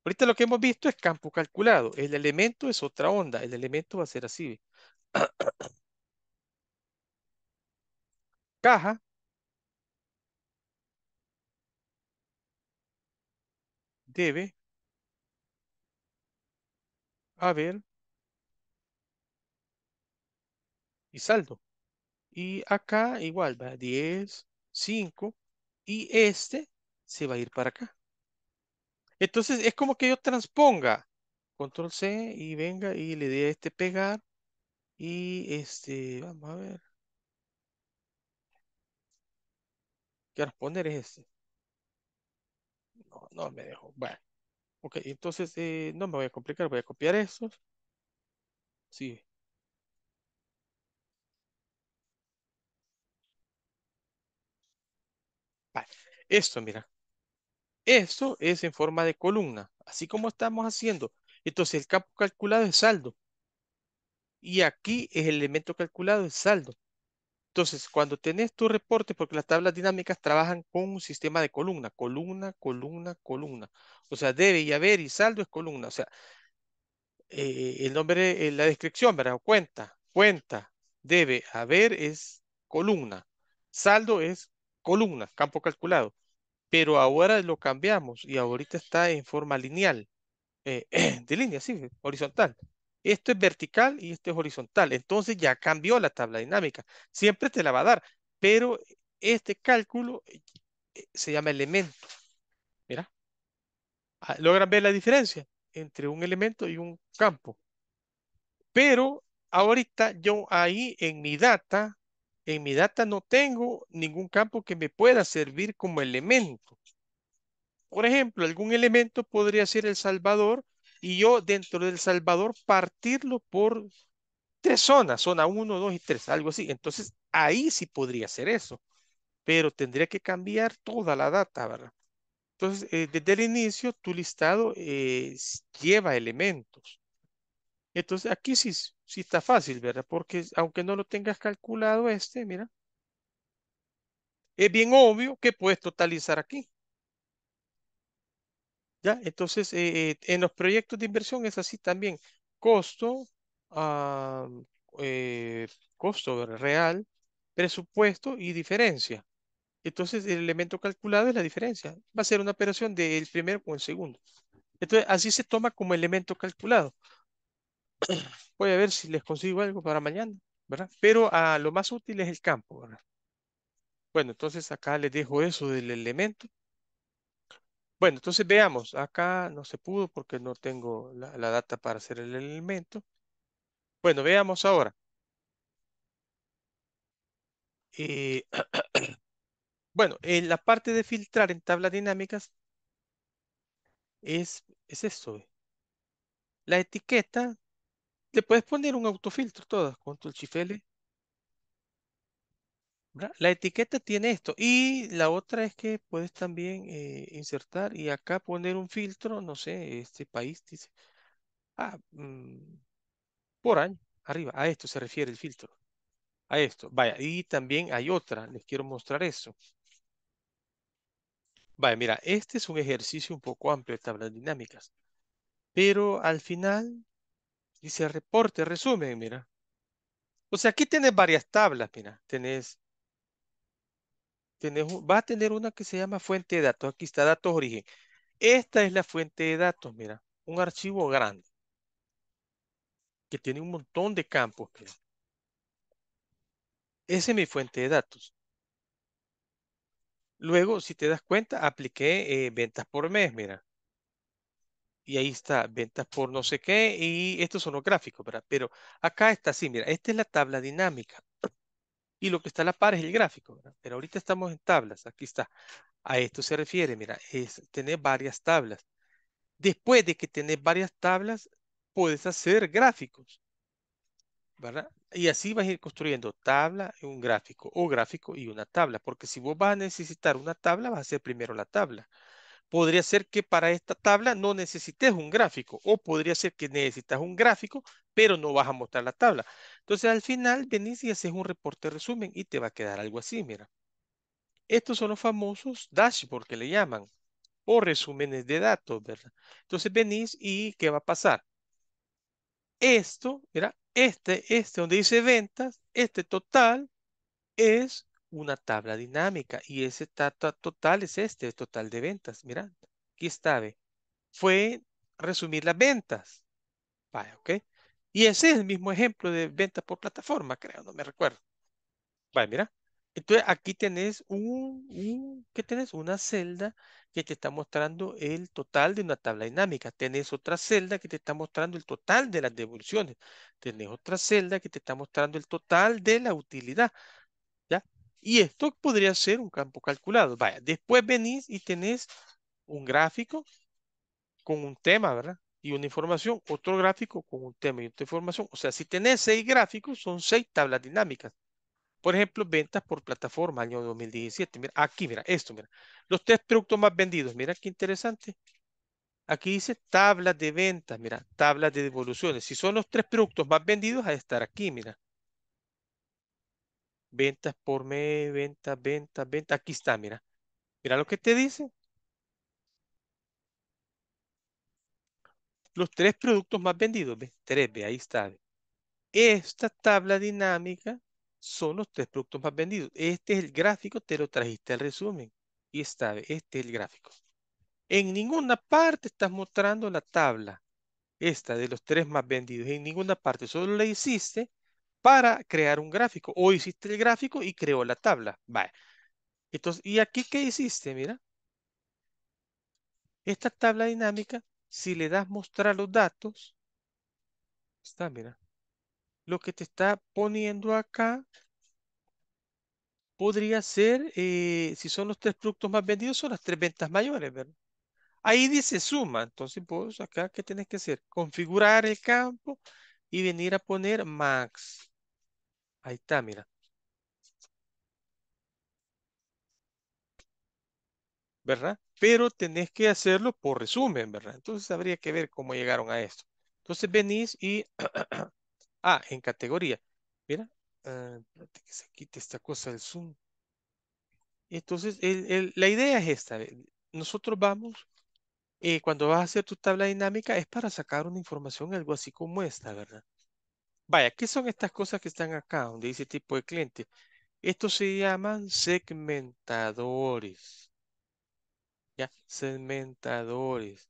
Ahorita lo que hemos visto es campo calculado. El elemento es otra onda. El elemento va a ser así. [COUGHS] Caja. Debe ver. y saldo. Y acá igual, va 10, 5 y este se va a ir para acá. Entonces es como que yo transponga control C y venga y le dé este pegar y este, vamos a ver. quiero poner es este? No, no me dejo. Bueno. Ok, entonces eh, no me voy a complicar, voy a copiar estos. Sí, Esto, mira. Esto es en forma de columna, así como estamos haciendo. Entonces el campo calculado es saldo. Y aquí es el elemento calculado, es saldo. Entonces, cuando tenés tu reporte, porque las tablas dinámicas trabajan con un sistema de columna, columna, columna, columna. O sea, debe y haber y saldo es columna. O sea, eh, el nombre, eh, la descripción, ¿verdad? Cuenta, cuenta, debe, haber es columna. Saldo es columna, campo calculado pero ahora lo cambiamos y ahorita está en forma lineal, eh, [CLEARS THROAT] de línea, sí, horizontal. Esto es vertical y esto es horizontal. Entonces ya cambió la tabla dinámica. Siempre te la va a dar, pero este cálculo eh, eh, se llama elemento. Mira, ah, logran ver la diferencia entre un elemento y un campo. Pero ahorita yo ahí en mi data en mi data no tengo ningún campo que me pueda servir como elemento. Por ejemplo, algún elemento podría ser El Salvador y yo dentro del Salvador partirlo por tres zonas, zona 1, 2 y 3, algo así. Entonces, ahí sí podría ser eso, pero tendría que cambiar toda la data, ¿verdad? Entonces, eh, desde el inicio, tu listado eh, lleva elementos. Entonces, aquí sí sí está fácil, ¿verdad? Porque aunque no lo tengas calculado este, mira, es bien obvio que puedes totalizar aquí. ¿Ya? Entonces, eh, eh, en los proyectos de inversión es así también. Costo, eh, costo real, presupuesto y diferencia. Entonces, el elemento calculado es la diferencia. Va a ser una operación del primero o el segundo. Entonces, así se toma como elemento calculado voy a ver si les consigo algo para mañana, ¿verdad? Pero a ah, lo más útil es el campo, ¿verdad? Bueno, entonces acá les dejo eso del elemento. Bueno, entonces veamos, acá no se pudo porque no tengo la, data para hacer el elemento. Bueno, veamos ahora. Eh, [CLEARS THROAT] bueno, en la parte de filtrar en tablas dinámicas es, es esto. La etiqueta le puedes poner un autofiltro todas, con tu chifele La etiqueta tiene esto. Y la otra es que puedes también eh, insertar y acá poner un filtro, no sé, este país dice. Ah, mm, por año, arriba. A esto se refiere el filtro. A esto. Vaya, y también hay otra. Les quiero mostrar eso. Vaya, mira, este es un ejercicio un poco amplio de tablas dinámicas. Pero al final Dice reporte, resumen, mira. O sea, aquí tienes varias tablas, mira. Tenés, tenés, va a tener una que se llama fuente de datos. Aquí está datos origen. Esta es la fuente de datos, mira. Un archivo grande. Que tiene un montón de campos, Esa es mi fuente de datos. Luego, si te das cuenta, apliqué eh, ventas por mes, mira y ahí está, ventas por no sé qué, y estos son los gráficos, ¿verdad? Pero acá está así, mira, esta es la tabla dinámica. Y lo que está a la par es el gráfico, ¿verdad? Pero ahorita estamos en tablas, aquí está. A esto se refiere, mira, es tener varias tablas. Después de que tenés varias tablas, puedes hacer gráficos, ¿verdad? Y así vas a ir construyendo tabla un gráfico, o gráfico y una tabla, porque si vos vas a necesitar una tabla, vas a hacer primero la tabla podría ser que para esta tabla no necesites un gráfico o podría ser que necesitas un gráfico, pero no vas a mostrar la tabla. Entonces al final venís y haces un reporte resumen y te va a quedar algo así, mira. Estos son los famosos dashboards que le llaman o resúmenes de datos, ¿verdad? Entonces venís y ¿qué va a pasar? Esto, mira, este, este donde dice ventas, este total es una tabla dinámica y ese total es este, el total de ventas. Mira, aquí está, Fue resumir las ventas. Vale, ok. Y ese es el mismo ejemplo de ventas por plataforma, creo, no me recuerdo. Vale, mira. Entonces aquí tenés un, un tenés una celda que te está mostrando el total de una tabla dinámica. Tenés otra celda que te está mostrando el total de las devoluciones. Tenés otra celda que te está mostrando el total de la utilidad. Y esto podría ser un campo calculado. Vaya, después venís y tenés un gráfico con un tema, ¿verdad? Y una información, otro gráfico con un tema y otra información. O sea, si tenés seis gráficos, son seis tablas dinámicas. Por ejemplo, ventas por plataforma, año 2017. Mira, aquí, mira, esto, mira. Los tres productos más vendidos. Mira, qué interesante. Aquí dice tablas de ventas, mira, tablas de devoluciones. Si son los tres productos más vendidos, ha de estar aquí, mira. Ventas por mes, ventas, ventas, ventas. Aquí está, mira. Mira lo que te dice. Los tres productos más vendidos, Tres, ve, ahí está. Esta tabla dinámica son los tres productos más vendidos. Este es el gráfico, te lo trajiste al resumen. Y está, este es el gráfico. En ninguna parte estás mostrando la tabla, esta de los tres más vendidos. En ninguna parte, solo la hiciste para crear un gráfico. O hiciste el gráfico y creó la tabla. Vale. Entonces, ¿y aquí qué hiciste? Mira. Esta tabla dinámica, si le das mostrar los datos, está, mira. Lo que te está poniendo acá podría ser, eh, si son los tres productos más vendidos, son las tres ventas mayores, ¿verdad? Ahí dice suma, entonces pues acá, ¿qué tienes que hacer? Configurar el campo y venir a poner max. Ahí está, mira. ¿Verdad? Pero tenés que hacerlo por resumen, ¿verdad? Entonces habría que ver cómo llegaron a esto. Entonces venís y... [CLEARS THROAT] ah, en categoría. Mira, ah, que se quite esta cosa del zoom. Entonces, la idea es esta. Nosotros vamos, eh, cuando vas a hacer tu tabla dinámica, es para sacar una información algo así como esta, ¿verdad? Vaya, ¿qué son estas cosas que están acá, donde dice tipo de cliente? Estos se llaman segmentadores. ¿Ya? Segmentadores.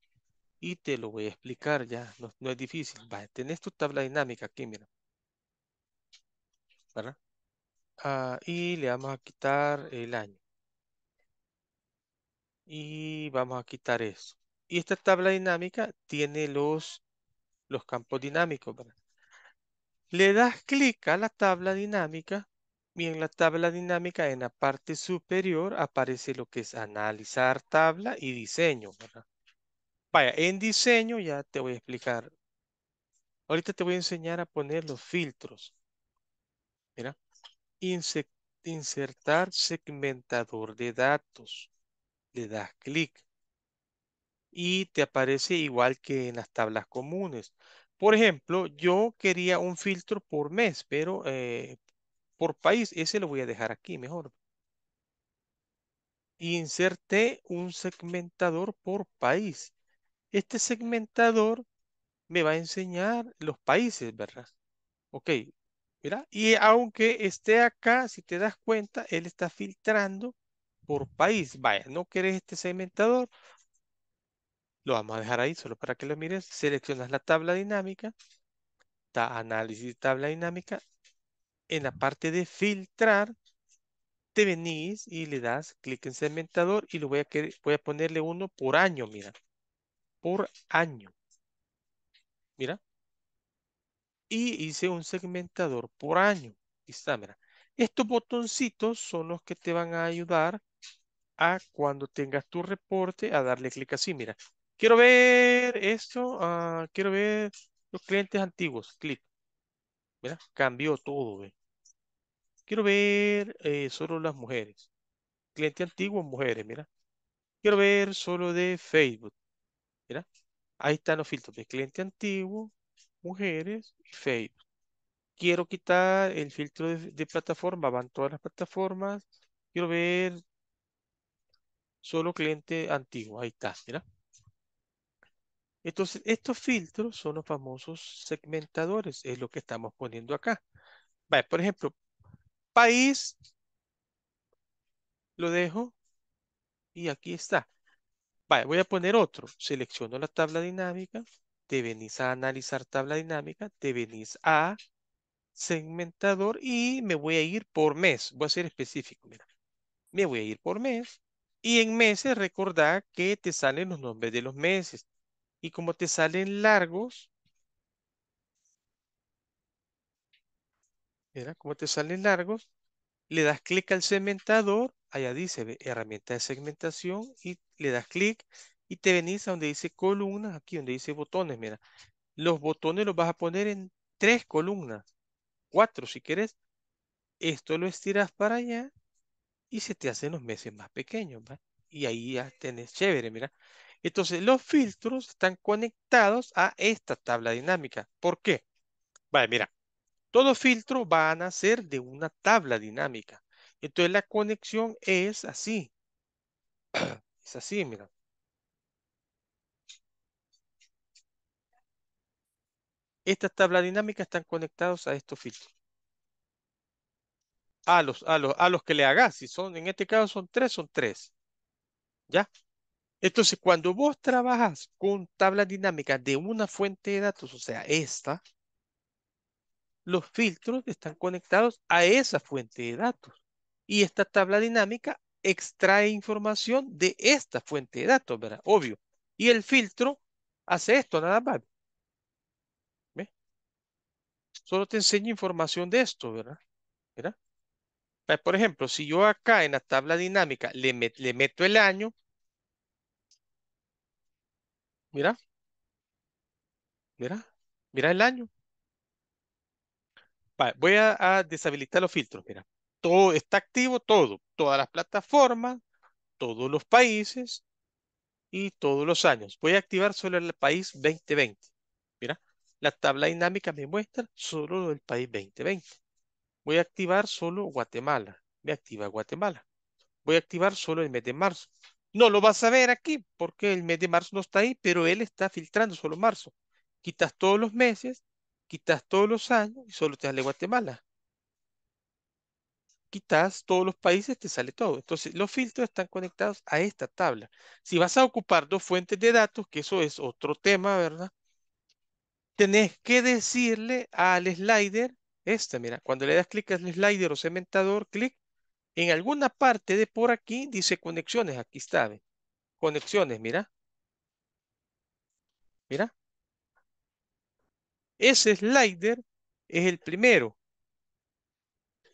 Y te lo voy a explicar ya, no, es difícil. Vaya, tenés tu tabla dinámica aquí, mira. ¿Verdad? Ah, y le vamos a quitar el año. Y vamos a quitar eso. Y esta tabla dinámica tiene los, los campos dinámicos, ¿verdad? Le das clic a la tabla dinámica y en la tabla dinámica en la parte superior aparece lo que es analizar tabla y diseño. Vaya, en diseño ya te voy a explicar. Ahorita te voy a enseñar a poner los filtros. Mira, insertar segmentador de datos. Le das clic. Y te aparece igual que en las tablas comunes. Por ejemplo, yo quería un filtro por mes, pero eh, por país, ese lo voy a dejar aquí mejor. Inserté un segmentador por país. Este segmentador me va a enseñar los países, ¿verdad? Ok, mira, y aunque esté acá, si te das cuenta, él está filtrando por país. Vaya, no querés este segmentador, lo vamos a dejar ahí solo para que lo mires. Seleccionas la tabla dinámica. Da análisis tabla dinámica. En la parte de filtrar, te venís y le das clic en segmentador y lo voy a, voy a ponerle uno por año, mira. Por año. Mira. Y hice un segmentador por año. Está, mira. Estos botoncitos son los que te van a ayudar a cuando tengas tu reporte a darle clic así, mira. Quiero ver esto, ah, quiero ver los clientes antiguos, clic. Mira, cambió todo, Quiero ver eh, solo las mujeres. Cliente antiguo, mujeres, mira. Quiero ver solo de Facebook. Mira, ahí están los filtros de cliente antiguo, mujeres y Facebook. Quiero quitar el filtro de, de plataforma, van todas las plataformas. Quiero ver solo cliente antiguo, ahí está, mira. Entonces, estos filtros son los famosos segmentadores, es lo que estamos poniendo acá. por ejemplo, país, lo dejo y aquí está. voy a poner otro. Selecciono la tabla dinámica, te venís a analizar tabla dinámica, te venís a segmentador y me voy a ir por mes. Voy a ser específico, Me voy a ir por mes. Y en meses recordad que te salen los nombres de los meses. Y como te salen largos, mira, como te salen largos, le das clic al segmentador, allá dice herramienta de segmentación y le das clic y te venís a donde dice columnas, aquí donde dice botones, mira. Los botones los vas a poner en tres columnas, cuatro si quieres. Esto lo estiras para allá y se te hacen los meses más pequeños, Y ahí ya tenés chévere, mira. Entonces, los filtros están conectados a esta tabla dinámica. ¿Por qué? Vale, mira, todos filtros van a ser de una tabla dinámica. Entonces, la conexión es así. [CLEARS THROAT] Es así, mira. Estas tablas dinámicas están conectados a estos filtros. A los, los, a los que le hagas, si son, en este caso son tres, son tres. ¿Ya? Entonces, cuando vos trabajas con tabla dinámica de una fuente de datos, o sea, esta, los filtros están conectados a esa fuente de datos. Y esta tabla dinámica extrae información de esta fuente de datos, ¿verdad? Obvio. Y el filtro hace esto, nada más. ¿Ves? Solo te enseña información de esto, ¿verdad? ¿verdad? Por ejemplo, si yo acá en la tabla dinámica le meto el año, Mira, mira, mira el año. voy a, deshabilitar los filtros, mira. Todo está activo, todo, todas las plataformas, todos los países y todos los años. Voy a activar solo el país 2020. Mira, la tabla dinámica me muestra solo el país 2020. Voy a activar solo Guatemala. Me activa Guatemala. Voy a activar solo el mes de marzo. No lo vas a ver aquí porque el mes de marzo no está ahí, pero él está filtrando solo marzo. Quitas todos los meses, quitas todos los años y solo te sale Guatemala. Quitas todos los países, te sale todo. Entonces, los filtros están conectados a esta tabla. Si vas a ocupar dos fuentes de datos, que eso es otro tema, ¿verdad? Tenés que decirle al slider, esta, mira, cuando le das clic al slider o cementador, clic, en alguna parte de por aquí dice conexiones. Aquí está. Conexiones, mira. Mira. Ese slider es el primero.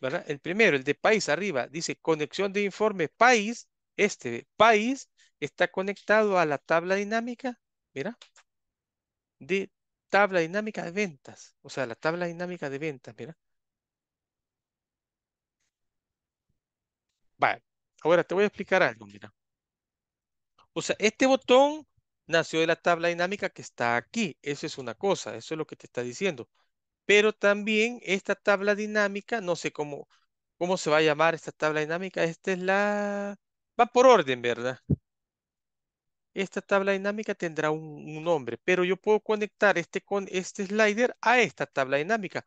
¿verdad? El primero, el de país arriba, dice conexión de informe país. Este país está conectado a la tabla dinámica, mira, de tabla dinámica de ventas. O sea, la tabla dinámica de ventas, mira. Vale, ahora te voy a explicar algo, mira. O sea, este botón nació de la tabla dinámica que está aquí. Eso es una cosa, eso es lo que te está diciendo. Pero también esta tabla dinámica, no sé cómo, cómo se va a llamar esta tabla dinámica. Esta es la... Va por orden, ¿verdad? Esta tabla dinámica tendrá un, nombre, pero yo puedo conectar este, con este slider a esta tabla dinámica.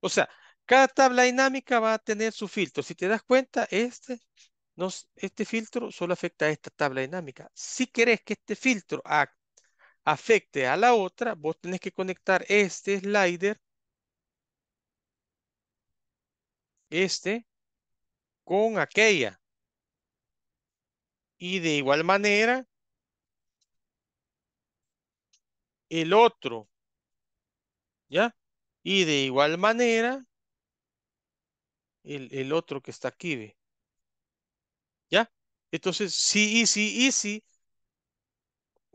O sea, cada tabla dinámica va a tener su filtro. Si te das cuenta, este, este filtro solo afecta a esta tabla dinámica. Si querés que este filtro afecte a la otra, vos tenés que conectar este slider, este, con aquella. Y de igual manera, el otro. ¿Ya? Y de igual manera, el, otro que está aquí, ¿Ya? Entonces, si y si y si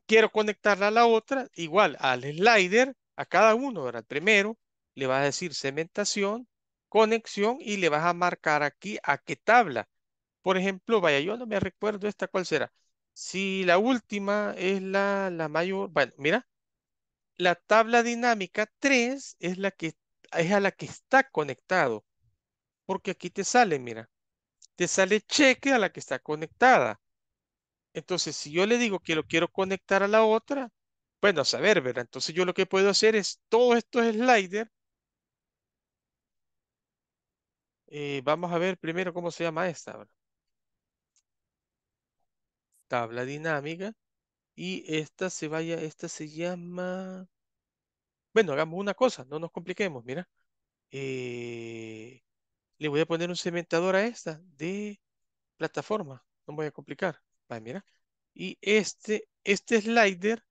quiero conectarla a la otra, igual al slider, a cada uno, al Primero le vas a decir cementación, conexión y le vas a marcar aquí a qué tabla. Por ejemplo, vaya, yo no me recuerdo esta cuál será. Si la última es la, la mayor, bueno, mira, la tabla dinámica 3 es la que es a la que está conectado porque aquí te sale, mira, te sale cheque a la que está conectada. Entonces, si yo le digo que lo quiero conectar a la otra, bueno, a saber, ¿verdad? Entonces yo lo que puedo hacer es Todo esto es slider. Eh, vamos a ver primero cómo se llama esta, ¿verdad? Tabla dinámica. Y esta se vaya, esta se llama... Bueno, hagamos una cosa, no nos compliquemos, mira. Eh, le voy a poner un cementador a esta de plataforma. No me voy a complicar. mira. Y este, este slider,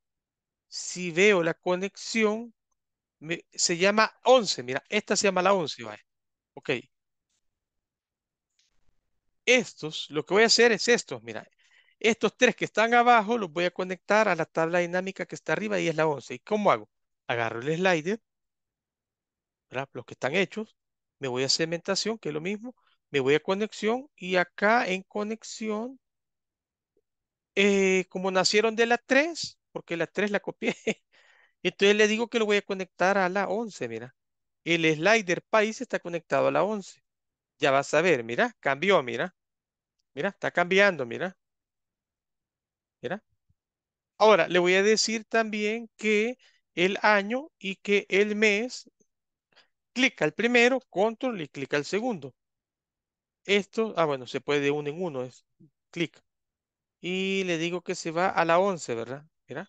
si veo la conexión, se llama 11. Mira, esta se llama la 11. Ok. Estos, lo que voy a hacer es estos, mira. Estos tres que están abajo los voy a conectar a la tabla dinámica que está arriba y es la 11. ¿Y cómo hago? Agarro el slider, los que están hechos, me voy a segmentación, que es lo mismo, me voy a conexión y acá en conexión, eh, como nacieron de la 3, porque la 3 la copié, [LAUGHS] entonces le digo que lo voy a conectar a la 11, mira. El slider país está conectado a la 11. Ya vas a ver, mira, cambió, mira. Mira, está cambiando, mira. Mira. Ahora, le voy a decir también que el año y que el mes clic al primero, control y clic al segundo. Esto, ah, bueno, se puede de uno en uno, es clic. Y le digo que se va a la 11, ¿verdad? Mira,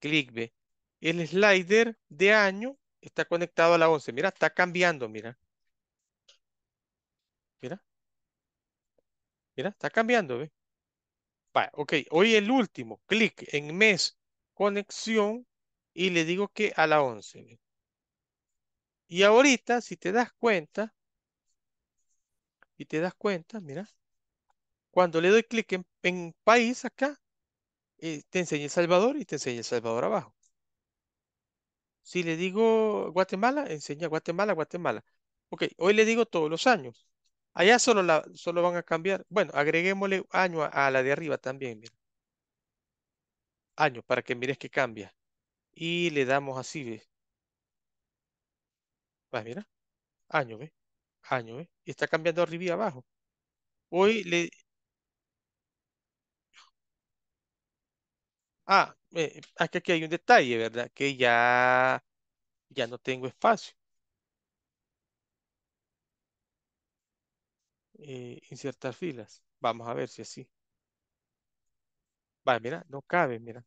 clic B. El slider de año está conectado a la 11. Mira, está cambiando, mira. Mira. Mira, está cambiando, ¿ve? Va, ok, hoy el último, clic en mes, conexión, y le digo que a la 11. Y ahorita, si te das cuenta, y te das cuenta, mira, cuando le doy clic en, país acá, eh, te enseña El Salvador y te enseña El Salvador abajo. Si le digo Guatemala, enseña Guatemala, Guatemala. Ok, hoy le digo todos los años. Allá solo, la, solo van a cambiar. Bueno, agreguémosle año a, la de arriba también, mira. Año, para que mires que cambia. Y le damos así, ¿ves? Va, pues mira, año, ve Año, ¿eh? Y está cambiando arriba y abajo. Hoy le... Ah, eh, aquí, aquí hay un detalle, ¿verdad? Que ya, ya no tengo espacio. Eh, insertar filas. Vamos a ver si así. Va, mira, no cabe, mira.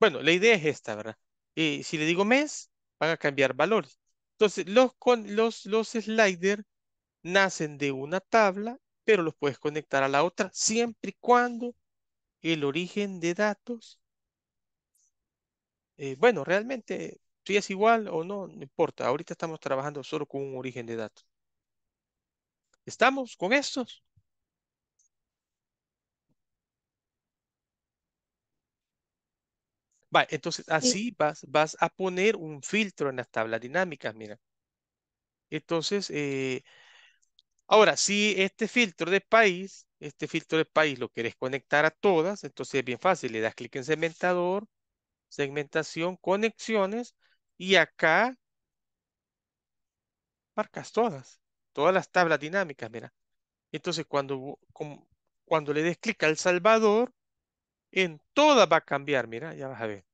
Bueno, la idea es esta, ¿verdad? Y eh, si le digo mes, van a cambiar valores. Entonces, los, los, sliders nacen de una tabla, pero los puedes conectar a la otra siempre y cuando el origen de datos, eh, bueno, realmente si es igual o no, no importa. Ahorita estamos trabajando solo con un origen de datos. ¿Estamos con estos? Vale, entonces así vas, vas a poner un filtro en las tablas dinámicas, mira. Entonces, eh, ahora, si este filtro de país, este filtro de país lo querés conectar a todas, entonces es bien fácil, le das clic en segmentador, segmentación, conexiones, y acá marcas todas, todas las tablas dinámicas, mira. Entonces, cuando, cuando le des clic al Salvador, en todas va a cambiar, mira, ya vas a ver.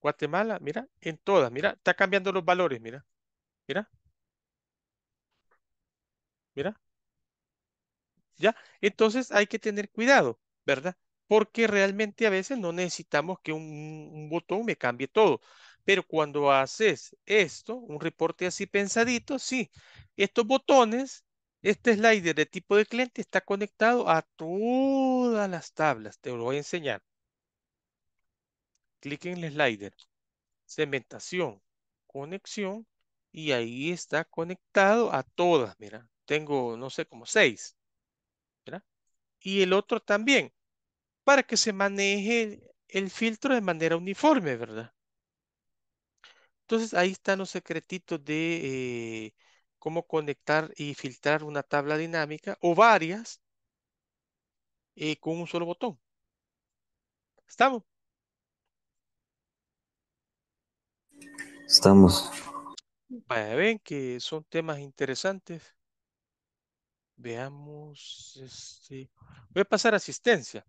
Guatemala, mira, en todas, mira, está cambiando los valores, mira, mira, mira. ¿Ya? Entonces hay que tener cuidado, ¿verdad? Porque realmente a veces no necesitamos que un, botón me cambie todo. Pero cuando haces esto, un reporte así pensadito, sí, estos botones este slider de tipo de cliente está conectado a todas las tablas. Te lo voy a enseñar. Clic en el slider. Segmentación, conexión. Y ahí está conectado a todas. Mira, tengo, no sé, como seis. Y el otro también. Para que se maneje el filtro de manera uniforme, ¿verdad? Entonces ahí están los secretitos de eh, cómo conectar y filtrar una tabla dinámica o varias eh, con un solo botón. ¿Estamos? Estamos. Vaya, ven que son temas interesantes. Veamos. Este, voy a pasar a asistencia.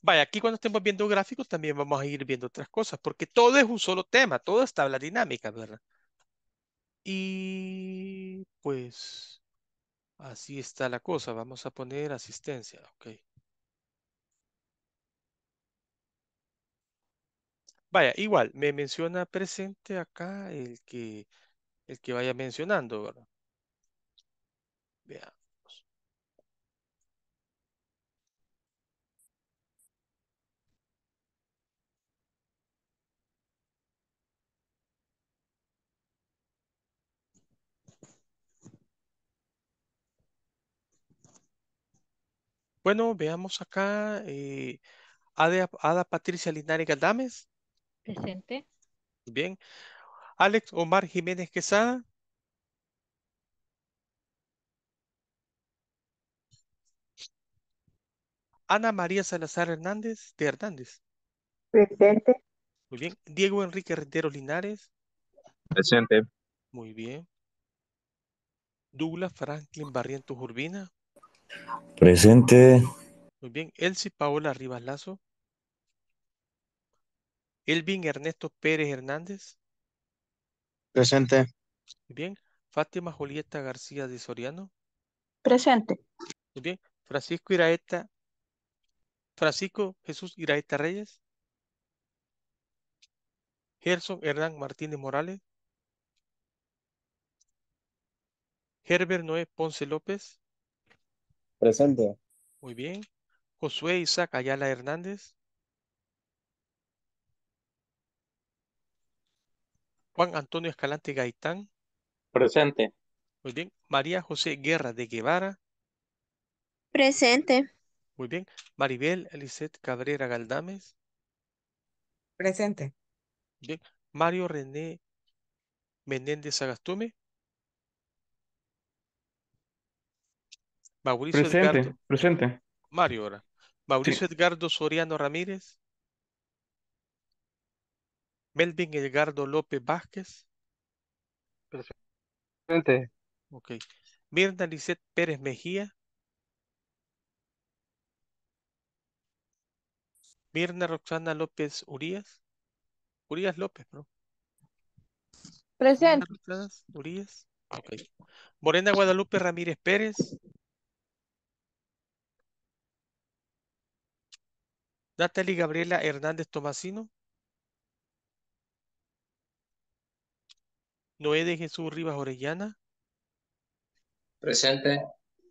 Vaya, aquí cuando estemos viendo gráficos también vamos a ir viendo otras cosas, porque todo es un solo tema, todo es tabla dinámica, ¿verdad? Y pues así está la cosa. Vamos a poner asistencia, ok. Vaya, igual, me menciona presente acá el que, el que vaya mencionando, ¿verdad? Vea. Bueno, veamos acá. Eh, Ada, Patricia Linares Galdames. Presente. Bien. Alex Omar Jiménez Quesada. Ana María Salazar Hernández de Hernández. Presente. Muy bien. Diego Enrique Retero Linares. Presente. Muy bien. Douglas Franklin Barrientos Urbina. Presente. Muy bien. Elsie Paola Rivas Lazo. Elvin Ernesto Pérez Hernández. Presente. Muy bien. Fátima Julieta García de Soriano. Presente. Muy bien. Francisco Iraeta. Francisco Jesús Iraeta Reyes. Gerson Hernán Martínez Morales. Herbert Noé Ponce López. Presente. Muy bien. Josué Isaac Ayala Hernández. Juan Antonio Escalante Gaitán. Presente. Muy bien. María José Guerra de Guevara. Presente. Muy bien. Maribel Elisette Cabrera Galdames. Presente. Bien. Mario René Menéndez Agastume. Mauricio Presente, Edgardo. presente. Mario ahora. Mauricio Edgardo Soriano Ramírez. Melvin Edgardo López Vázquez. Presente. Ok. Mirna Lisset Pérez Mejía. Mirna Roxana López Urías. Urías López, ¿no? Presente. Urías. Ok. Morena Guadalupe Ramírez Pérez. Natalie Gabriela Hernández Tomasino. Noé de Jesús Rivas Orellana. Presente.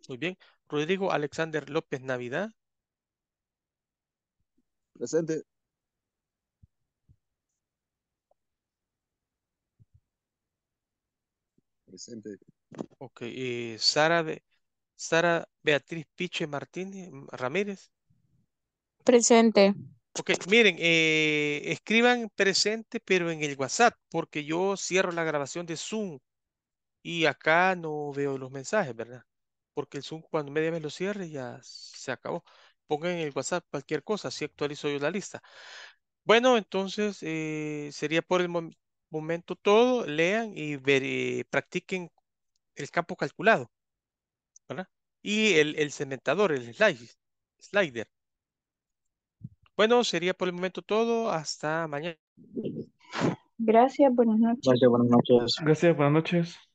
Muy bien. Rodrigo Alexander López Navidad. Presente. Presente. Ok. Eh, Sara, Sara Beatriz Piche Martínez mm, Ramírez. Presente. Ok, miren, eh, escriban presente, pero en el WhatsApp, porque yo cierro la grabación de Zoom y acá no veo los mensajes, ¿verdad? Porque el Zoom cuando media vez lo cierre ya se acabó. Pongan en el WhatsApp cualquier cosa, si actualizo yo la lista. Bueno, entonces eh, sería por el momento todo. Lean y eh, practiquen el campo calculado, ¿verdad? Y el, cementador, el slide, slider. Bueno, sería por el momento todo. Hasta mañana. Gracias, buenas noches. Gracias, buenas noches. Gracias, buenas noches.